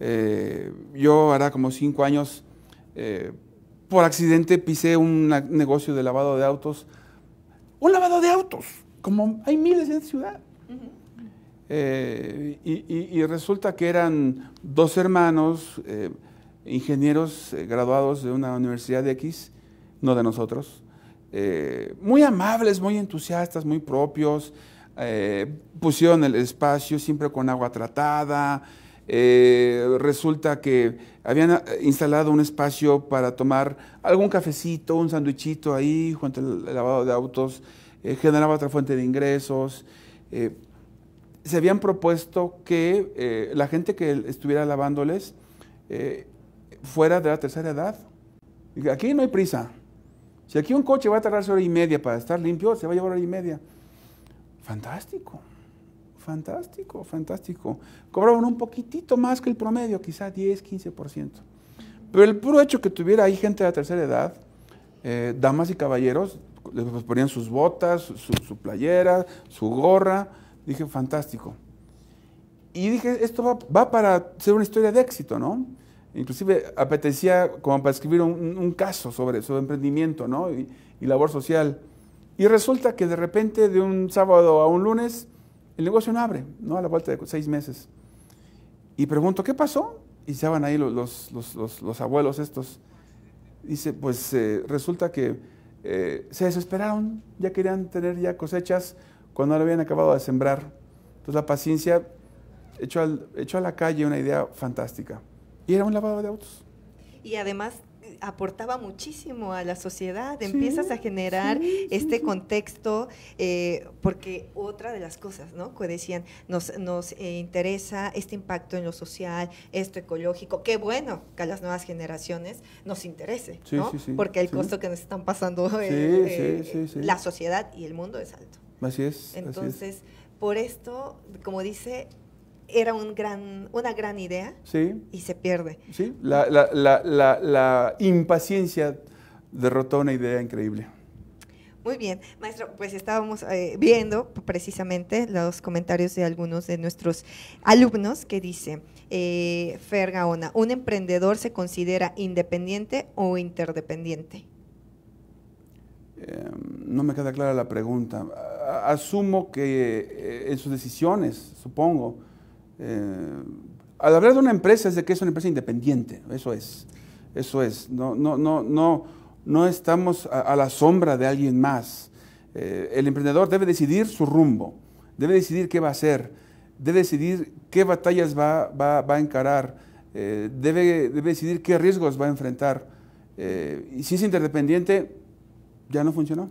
Eh, yo hará como cinco años, eh, por accidente pisé un negocio de lavado de autos. Un lavado de autos, como hay miles en la ciudad. Eh, y, y, resulta que eran dos hermanos, ingenieros graduados de una universidad de X, no de nosotros, muy amables, muy entusiastas, muy propios, eh, pusieron el espacio siempre con agua tratada, eh, resulta que habían eh, instalado un espacio para tomar algún cafecito, un sandwichito ahí junto al lavado de autos, generaba otra fuente de ingresos. se habían propuesto que la gente que estuviera lavándoles fuera de la tercera edad. Aquí no hay prisa. Si aquí un coche va a tardar hora y media para estar limpio, se va a llevar hora y media. Fantástico, fantástico, fantástico. Cobraban un poquitito más que el promedio, quizá 10, 15%. Pero el puro hecho que tuviera ahí gente de la tercera edad, eh, damas y caballeros, les ponían sus botas, su, playera, su gorra. Dije, fantástico. Y dije, esto va, para ser una historia de éxito, ¿no? Inclusive apetecía como para escribir un, caso sobre, su emprendimiento, ¿no? y labor social. Y resulta que de repente, de un sábado a un lunes, el negocio no abre, ¿no? A la vuelta de seis meses. Y pregunto, ¿qué pasó? Y estaban ahí los, los, los, abuelos estos. Dice, pues eh, resulta que eh, se desesperaron, ya querían tener ya cosechas cuando no habían acabado de sembrar. Entonces la paciencia echó, al, echó a la calle una idea fantástica. Y era un lavado de autos. Y además aportaba muchísimo a la sociedad, empiezas a generar este contexto, eh, porque otra de las cosas, ¿no? Que decían, nos, nos eh, interesa este impacto en lo social, esto ecológico, qué bueno que a las nuevas generaciones nos interese, ¿no? porque el costo que nos están pasando eh, eh la sociedad y el mundo es alto. Así es. Entonces, por esto, como dice, era un gran, una gran idea y se pierde. Sí, la, impaciencia derrotó una idea increíble. Muy bien, maestro, pues estábamos eh, viendo precisamente los comentarios de algunos de nuestros alumnos que dice eh, Gaona, ¿un emprendedor se considera independiente o interdependiente? Em, no me queda clara la pregunta. Asumo que eh, en sus decisiones, supongo, eh, al hablar de una empresa es de que es una empresa independiente, eso es. Eso es. No, no, no, no, no estamos a, la sombra de alguien más. Eh, el emprendedor debe decidir su rumbo, debe decidir qué va a hacer, debe decidir qué batallas va, a encarar, eh, debe, debe, decidir qué riesgos va a enfrentar. y si es interdependiente, ya no funcionó.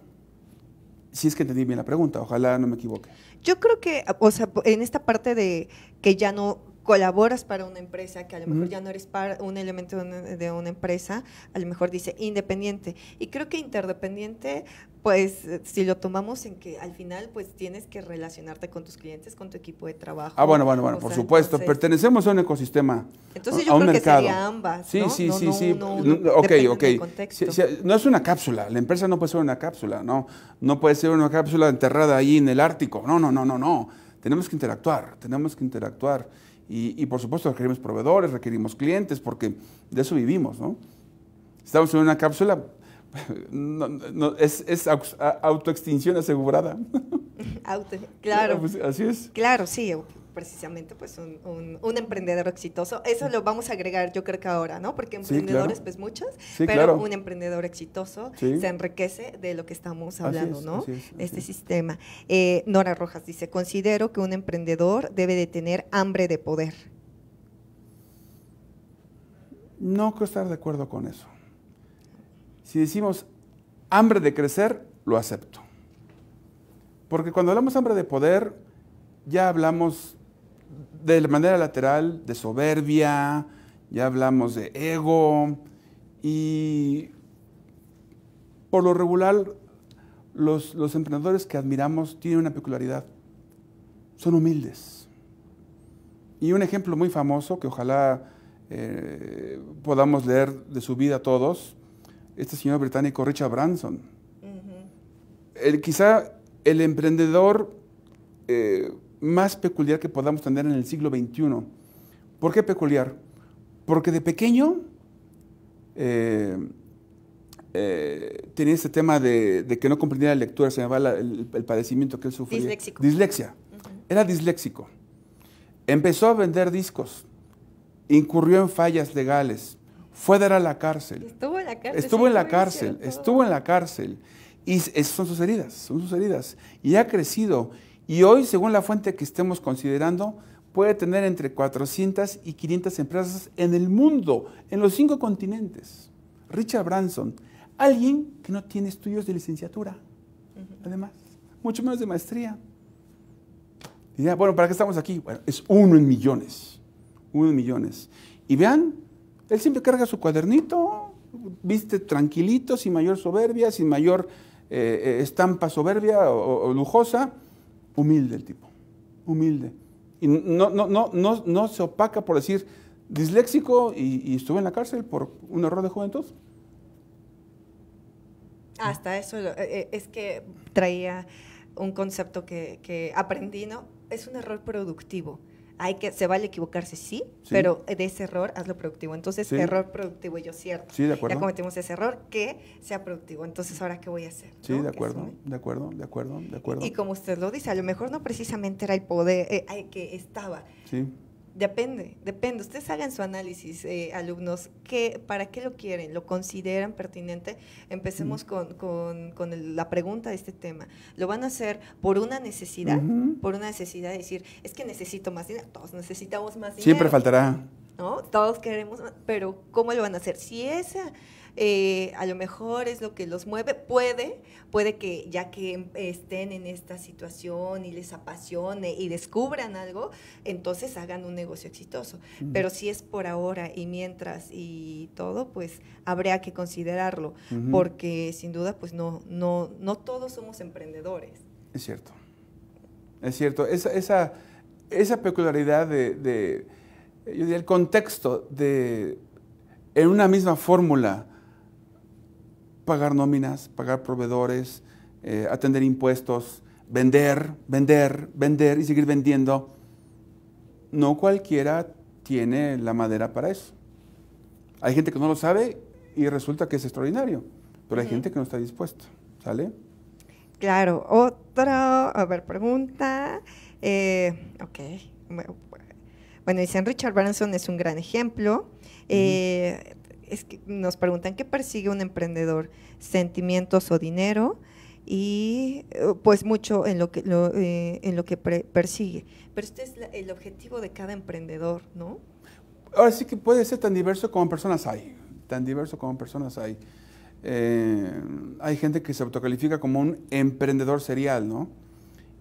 Si es que entendí bien la pregunta, ojalá no me equivoque. Yo creo que, o sea, en esta parte de que ya no colaboras para una empresa, que a lo mejor ya no eres un elemento de una, empresa, a lo mejor dice independiente. Y creo que interdependiente, pues si lo tomamos en que al final pues tienes que relacionarte con tus clientes, con tu equipo de trabajo. Ah, bueno, bueno, bueno, por supuesto, pertenecemos a un ecosistema. Entonces yo creo que sería ambas. Sí, sí, sí, sí. ok, ok. no es una cápsula, la empresa no puede ser una cápsula, no, no puede ser una cápsula enterrada ahí en el Ártico, no, no, no, no, no tenemos que interactuar, tenemos que interactuar. Y, por supuesto requerimos proveedores, requerimos clientes, porque de eso vivimos, ¿no? Estamos en una cápsula, es, autoextinción asegurada. claro. Pues, así es. Claro, sí, precisamente pues un, emprendedor exitoso. Eso lo vamos a agregar yo creo que ahora, ¿no? Porque emprendedores pues muchos, pero un emprendedor exitoso se enriquece de lo que estamos hablando, ¿no? De este sistema. Eh, Nora Rojas dice, considero que un emprendedor debe de tener hambre de poder. No creo estar de acuerdo con eso. Si decimos hambre de crecer, lo acepto. Porque cuando hablamos hambre de poder, ya hablamos de manera lateral de soberbia, ya hablamos de ego y por lo regular los, emprendedores que admiramos tienen una peculiaridad, son humildes. Y un ejemplo muy famoso que ojalá eh, podamos leer de su vida todos, este señor británico Richard Branson. quizá el emprendedor eh, más peculiar que podamos tener en el siglo XXI. ¿Por qué peculiar? Porque de pequeño eh, eh, tenía este tema de, que no comprendía la lectura, se llamaba el, el, padecimiento que él sufría. Dislexia. Era disléxico. Empezó a vender discos, incurrió en fallas legales, fue a dar a la cárcel. Estuvo en la cárcel. Estuvo en la cárcel, estuvo en la cárcel. Y son sus heridas, son sus heridas. Y ha crecido y hoy, según la fuente que estemos considerando, puede tener entre 400 y 500 empresas en el mundo, en los cinco continentes. Richard Branson, alguien que no tiene estudios de licenciatura, además, mucho menos de maestría. bueno, ¿para qué estamos aquí? Bueno, es uno en millones, uno en millones. Y vean, él siempre carga su cuadernito, viste tranquilito, sin mayor soberbia, sin mayor eh, eh, estampa soberbia o lujosa Humilde el tipo, humilde. Y no, no, no, no, no se opaca por decir disléxico y, estuve en la cárcel por un error de juventud. Hasta eso, eh, eh, es que traía un concepto que, que aprendí, ¿no? Es un error productivo hay que, se vale equivocarse, sí, pero de ese error hazlo productivo. Entonces, error productivo, yo cierto. Sí, de acuerdo. Ya cometimos ese error, que sea productivo. Entonces, ¿ahora qué voy a hacer? Sí, de acuerdo, de acuerdo, de acuerdo, de acuerdo. Y, como usted lo dice, a lo mejor no precisamente era el poder eh, que estaba. Sí Depende, depende. Ustedes hagan su análisis, eh, alumnos. ¿qué, ¿Para qué lo quieren? ¿Lo consideran pertinente? Empecemos con, con, con la pregunta de este tema. ¿Lo van a hacer por una necesidad? Por una necesidad de decir, es que necesito más dinero. Todos necesitamos más dinero. Siempre faltará. ¿No? Todos queremos más, pero ¿cómo lo van a hacer? Si esa eh, a lo mejor es lo que los mueve, puede, puede que ya que estén en esta situación y les apasione y descubran algo, entonces hagan un negocio exitoso. Pero si es por ahora y mientras y todo, pues habría que considerarlo, porque sin duda, pues no, no, no todos somos emprendedores. Es cierto, es cierto. Esa, esa, esa peculiaridad de, el contexto de en una misma fórmula pagar nóminas, pagar proveedores, eh, atender impuestos, vender, vender, vender y seguir vendiendo. No cualquiera tiene la madera para eso. Hay gente que no lo sabe y resulta que es extraordinario, pero hay gente que no está dispuesta, ¿sale? Claro, otra, a ver, pregunta. Eh, ok. Bueno, dicen Richard Branson es un gran ejemplo es que nos preguntan qué persigue un emprendedor, sentimientos o dinero, y eh, pues mucho en lo que, eh, en lo que persigue. Pero este es el objetivo de cada emprendedor, ¿no? Ahora sí que puede ser tan diverso como personas hay, tan diverso como personas hay. Eh, hay gente que se autocalifica como un emprendedor serial, ¿no?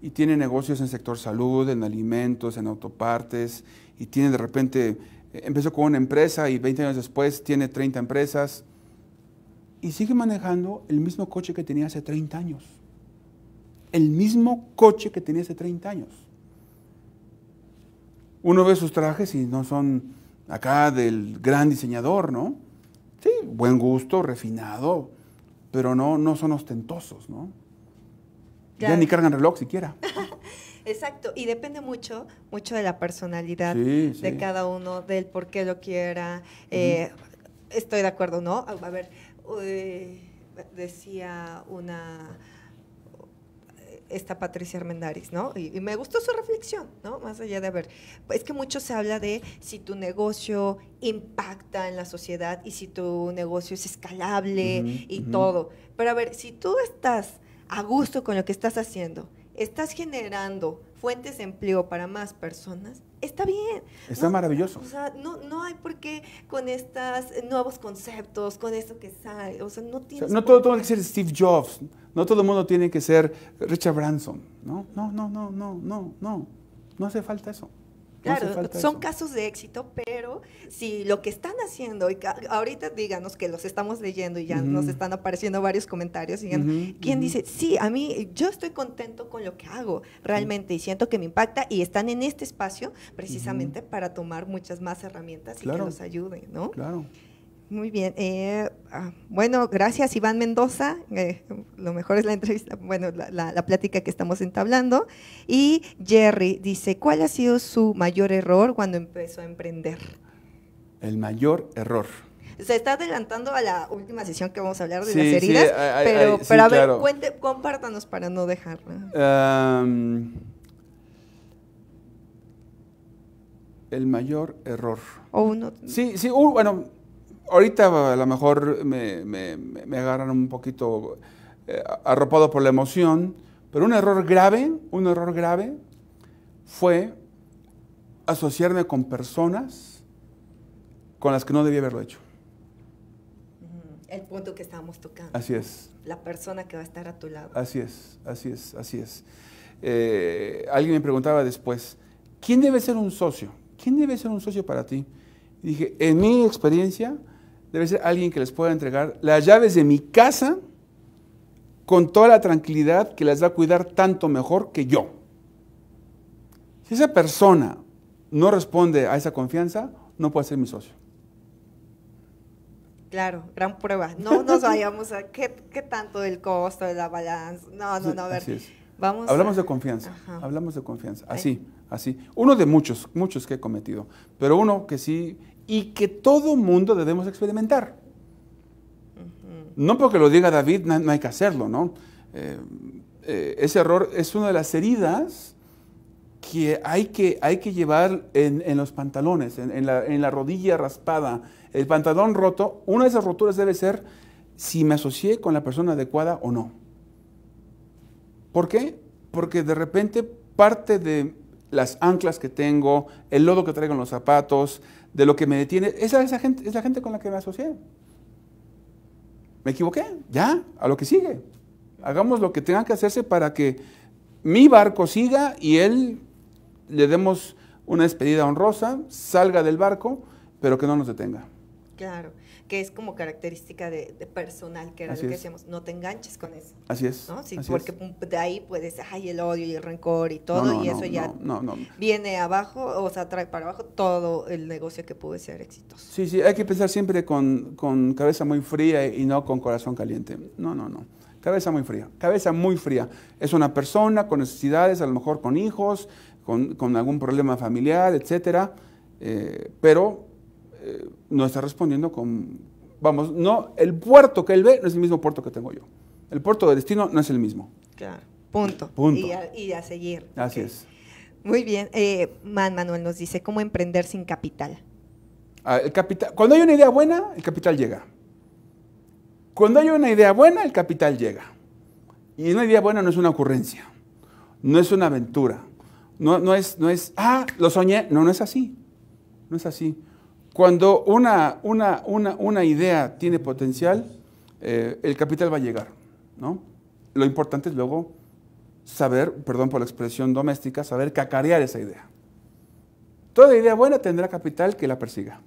Y tiene negocios en sector salud, en alimentos, en autopartes, y tiene de repente eh, empezó con una empresa y 20 años después tiene 30 empresas y sigue manejando el mismo coche que tenía hace 30 años. El mismo coche que tenía hace 30 años. Uno ve sus trajes y no son acá del gran diseñador, ¿no? Sí, buen gusto, refinado, pero no, no son ostentosos, ¿no? Ya ni cargan reloj siquiera. Exacto, y depende mucho, mucho de la personalidad de cada uno, del por qué lo quiera. Eh, estoy de acuerdo, ¿no? A ver, eh, decía una esta Patricia Armendaris, ¿no? Y, me gustó su reflexión, ¿no? Más allá de, ver, es que mucho se habla de si tu negocio impacta en la sociedad y si tu negocio es escalable y todo. Pero a ver, si tú estás a gusto con lo que estás haciendo estás generando fuentes de empleo para más personas, está bien. Está maravilloso. O sea, no, no hay por qué con estos eh, nuevos conceptos, con esto que sale, o sea, no tienes... no todo, tiene que ser Steve Jobs, no todo el mundo tiene que ser Richard Branson, no, no, no, no, no, no, no hace falta eso. Claro, son casos de éxito, pero si lo que están haciendo, y ahorita díganos que los estamos leyendo y ya nos están apareciendo varios comentarios, y ¿quién dice, sí, a mí yo estoy contento con lo que hago realmente y siento que me impacta y están en este espacio precisamente para tomar muchas más herramientas y que nos ayuden, ¿no? Claro. Muy bien. Eh, ah, bueno, gracias Iván Mendoza. Eh, lo mejor es la entrevista, bueno, la, plática que estamos entablando. Y Jerry dice, ¿cuál ha sido su mayor error cuando empezó a emprender? El mayor error. Se está adelantando a la última sesión que vamos a hablar de las heridas, pero, pero, a ver, cuente, compártanos para no dejar. el mayor error. O uno. Sí, sí, uh, bueno ahorita a lo mejor me, agarran un poquito eh, arropado por la emoción, pero un error grave, un error grave fue asociarme con personas con las que no debía haberlo hecho. El punto que estábamos tocando. Así es. La persona que va a estar a tu lado. Así es, así es, así es. Eh, alguien me preguntaba después, ¿quién debe ser un socio? ¿Quién debe ser un socio para ti? dije, en mi experiencia, debe ser alguien que les pueda entregar las llaves de mi casa con toda la tranquilidad que las va a cuidar tanto mejor que yo. Si esa persona no responde a esa confianza, no puede ser mi socio. Claro, gran prueba. No nos vayamos a qué, tanto del costo, de la balanza. No, no, no, ver. Vamos hablamos de confianza, hablamos de confianza. Así, así. Uno de muchos, muchos que he cometido, pero uno que sí y que todo mundo debemos experimentar. No porque lo diga David, no, hay que hacerlo, ¿no? Eh, eh, ese error es una de las heridas que hay que, hay que llevar en, los pantalones, la, en, la, rodilla raspada, el pantalón roto. Una de esas roturas debe ser si me asocié con la persona adecuada o no. ¿Por qué? Porque de repente parte de las anclas que tengo, el lodo que traigo en los zapatos, de lo que me detiene, esa, esa gente, es la gente con la que me asocié. Me equivoqué, ya, a lo que sigue. Hagamos lo que tenga que hacerse para que mi barco siga y él le demos una despedida honrosa, salga del barco, pero que no nos detenga. Claro que es como característica de, personal, que era lo que decíamos, no te enganches con eso. Así es. porque de ahí puedes, ay, el odio y el rencor y todo, y eso ya viene abajo, o sea, trae para abajo todo el negocio que puede ser exitoso. Sí, sí, hay que empezar siempre con, cabeza muy fría y no con corazón caliente. No, no, no. Cabeza muy fría, cabeza muy fría. Es una persona con necesidades, a lo mejor con hijos, con, algún problema familiar, etcétera, eh, pero eh, no está respondiendo con, vamos, no, el puerto que él ve no es el mismo puerto que tengo yo. El puerto de destino no es el mismo. Claro, punto. punto. Y, a, seguir. Así es. Muy bien. Eh, Man Manuel nos dice, ¿cómo emprender sin capital? Ah, el capital? Cuando hay una idea buena, el capital llega. Cuando hay una idea buena, el capital llega. Y una idea buena no es una ocurrencia, no es una aventura, no, no, es, no es, ah, lo soñé. No, no es así. No es así. Cuando una, una, idea tiene potencial, eh, el capital va a llegar, ¿no? Lo importante es luego saber, perdón por la expresión doméstica, saber cacarear esa idea. Toda idea buena tendrá capital que la persiga.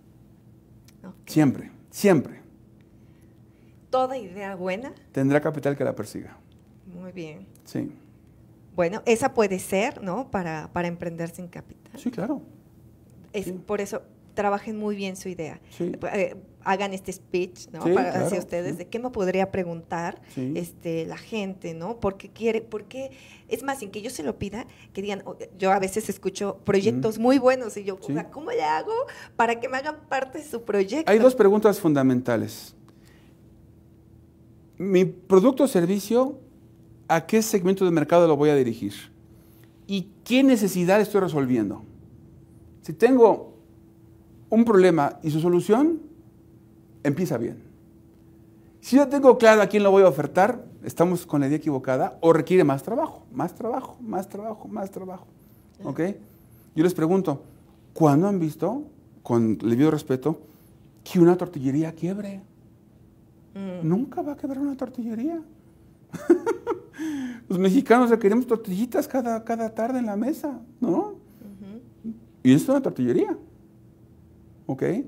Siempre, siempre. Toda idea buena. Tendrá capital que la persiga. Muy bien. Sí. Bueno, esa puede ser, ¿no? Para, para emprender sin capital. Sí, claro. Es Por eso trabajen muy bien su idea. Eh, eh, hagan este speech ¿no? Para, hacia ustedes de qué me podría preguntar este, la gente, ¿no? Porque quiere, porque es más, sin que yo se lo pida, que digan, eh, yo a veces escucho proyectos muy buenos y yo, ¿cómo le hago para que me hagan parte de su proyecto? Hay dos preguntas fundamentales. Mi producto o servicio, ¿a qué segmento de mercado lo voy a dirigir? ¿Y qué necesidad estoy resolviendo? Si tengo un problema y su solución, empieza bien. Si yo tengo claro a quién lo voy a ofertar, estamos con la idea equivocada o requiere más trabajo, más trabajo, más trabajo, más trabajo. ¿Ok? Yo les pregunto, ¿cuándo han visto, con respeto, que una tortillería quiebre? Mm. Nunca va a quebrar una tortillería. Los mexicanos requerimos tortillitas cada, cada tarde en la mesa, ¿no? Y esto es una tortillería. Okay,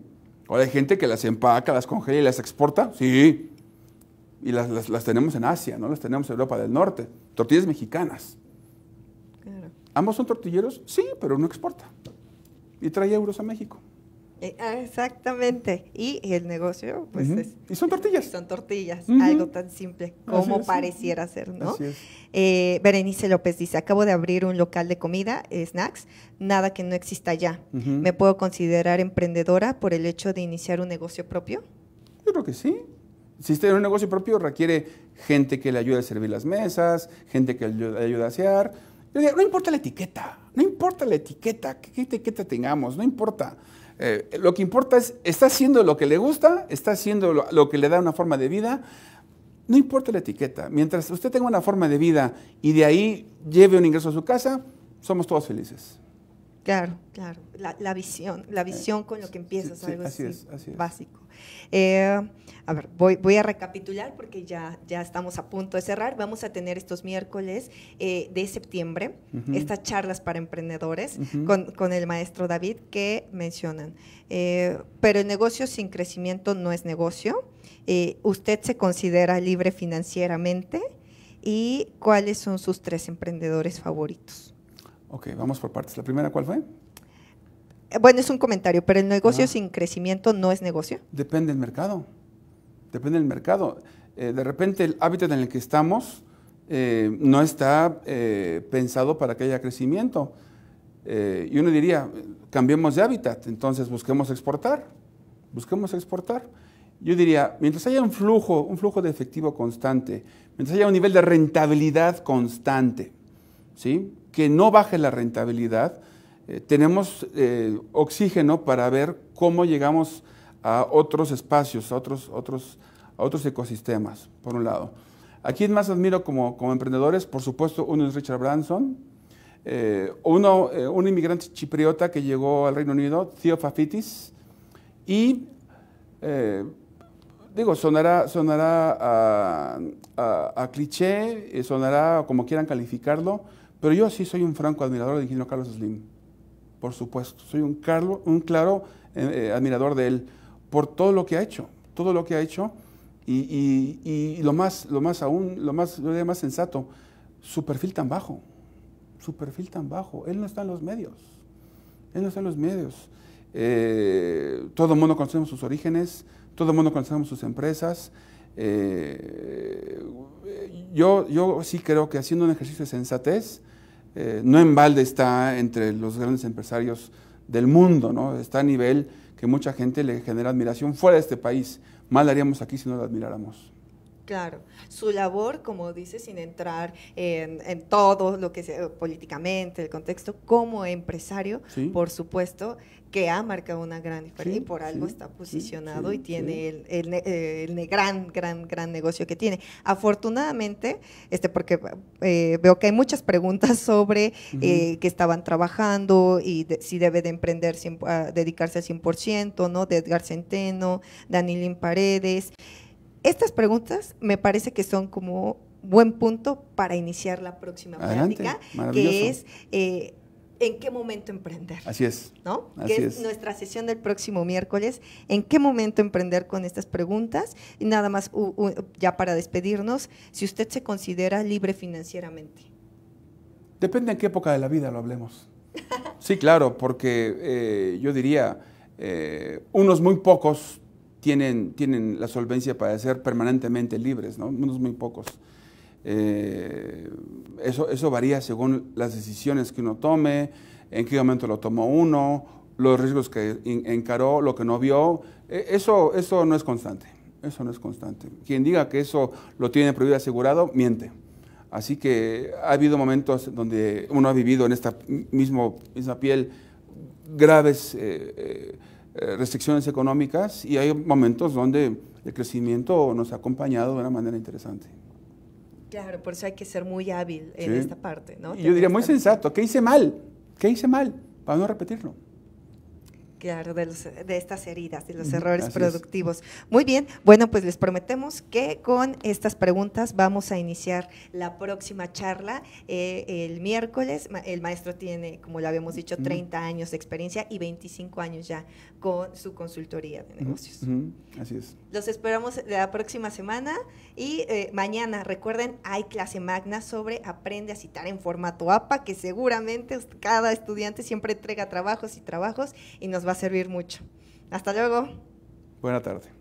Ahora hay gente que las empaca, las congela y las exporta. Sí. Y las, las, tenemos en Asia, ¿no? Las tenemos en Europa del Norte. Tortillas mexicanas. ¿Ambos son tortilleros? Sí, pero uno exporta. Y trae euros a México. Eh, ah, exactamente. Y el negocio, pues es... Y son tortillas. Son tortillas, algo tan simple como pareciera ser, ¿no? Eh, Berenice López dice, acabo de abrir un local de comida, eh, snacks, nada que no exista ya. ¿Me puedo considerar emprendedora por el hecho de iniciar un negocio propio? Yo creo que sí. Si usted tiene un negocio propio, requiere gente que le ayude a servir las mesas, gente que le ayude a asear. No importa la etiqueta, no importa la etiqueta, qué etiqueta tengamos, no importa. Eh, lo que importa es, está haciendo lo que le gusta, está haciendo lo que le da una forma de vida. No importa la etiqueta. Mientras usted tenga una forma de vida y de ahí lleve un ingreso a su casa, somos todos felices. Claro, claro. La, visión, la visión con lo que empiezas, algo así, es, básico. Eh, a ver, voy, voy, a recapitular porque ya, ya estamos a punto de cerrar. Vamos a tener estos miércoles eh, de septiembre estas charlas para emprendedores con, el maestro David que mencionan. Eh, pero el negocio sin crecimiento no es negocio. usted se considera libre financieramente y cuáles son sus tres emprendedores favoritos. Ok, vamos por partes. ¿La primera cuál fue? Eh, bueno, es un comentario, pero el negocio sin crecimiento no es negocio. Depende del mercado. Depende del mercado. Eh, de repente el hábitat en el que estamos eh, no está pensado para que haya crecimiento. y uno diría, cambiemos de hábitat, entonces busquemos exportar. Busquemos exportar. Yo diría, mientras haya un flujo, un flujo de efectivo constante, mientras haya un nivel de rentabilidad constante, ¿sí? que no baje la rentabilidad, eh, tenemos eh, oxígeno para ver cómo llegamos a otros espacios, a otros, otros, a otros ecosistemas, por un lado. ¿A quién más admiro como, emprendedores? Por supuesto, uno es Richard Branson, eh, un inmigrante chipriota que llegó al Reino Unido, Theo Fafitis, y digo, sonará, a cliché, sonará como quieran calificarlo, pero yo sí soy un franco admirador de ingeniero Carlos Slim, por supuesto. Soy un, claro eh, eh, admirador de él por todo lo que ha hecho, todo lo que ha hecho y, lo, más, aún, lo más, lo más sensato, su perfil tan bajo, su perfil tan bajo. Él no está en los medios, él no está en los medios. Eh, todo el mundo conocemos sus orígenes, todo el mundo conocemos sus empresas, eh, yo, yo sí creo que haciendo un ejercicio de sensatez, eh, no en balde está entre los grandes empresarios del mundo, ¿no? está a nivel que mucha gente le genera admiración fuera de este país. Mal haríamos aquí si no lo admiráramos. Claro, su labor, como dice, sin entrar en, todo lo que sea políticamente, el contexto, como empresario, por supuesto, que ha marcado una gran diferencia y por algo está posicionado y tiene el, eh, gran, gran, gran negocio que tiene. Afortunadamente, este, porque eh, veo que hay muchas preguntas sobre eh, que estaban trabajando y si debe de emprender, sin, ah, dedicarse al 100%, ¿no? De Edgar Centeno, Danilín Paredes. Estas preguntas me parece que son como buen punto para iniciar la próxima plática. que es en qué momento emprender. Así es. ¿No? Así que es, nuestra sesión del próximo miércoles. ¿En qué momento emprender con estas preguntas? Y nada más, ya para despedirnos, si usted se considera libre financieramente. Depende en qué época de la vida lo hablemos. sí, claro, porque eh, yo diría, eh, unos muy pocos tienen, tienen la solvencia para ser permanentemente libres, ¿no? Unos muy pocos. Eh, eso, eso varía según las decisiones que uno tome, en qué momento lo tomó uno, los riesgos que encaró, lo que no vio. E, eso, eso no es constante. Eso no es constante. Quien diga que eso lo tiene prohibido asegurado, miente. Así que ha habido momentos donde uno ha vivido en esta mismo, misma piel graves eh, eh, restricciones económicas y hay momentos donde el crecimiento nos ha acompañado de una manera interesante. Claro, por eso hay que ser muy hábil en esta parte, ¿no? Y yo diría, muy sensato, ¿qué hice mal? ¿Qué hice mal? Para no repetirlo de, estas heridas, de los errores productivos. Muy bien, bueno, pues les prometemos que con estas preguntas vamos a iniciar la próxima charla eh, el miércoles. El maestro tiene, como lo habíamos dicho, 30 años de experiencia y 25 años ya con su consultoría de negocios. Así es. Los esperamos la próxima semana y eh, mañana, recuerden, hay clase magna sobre aprende a citar en formato APA, que seguramente cada estudiante siempre entrega trabajos y trabajos y nos va a servir mucho. Hasta luego. Buena tarde.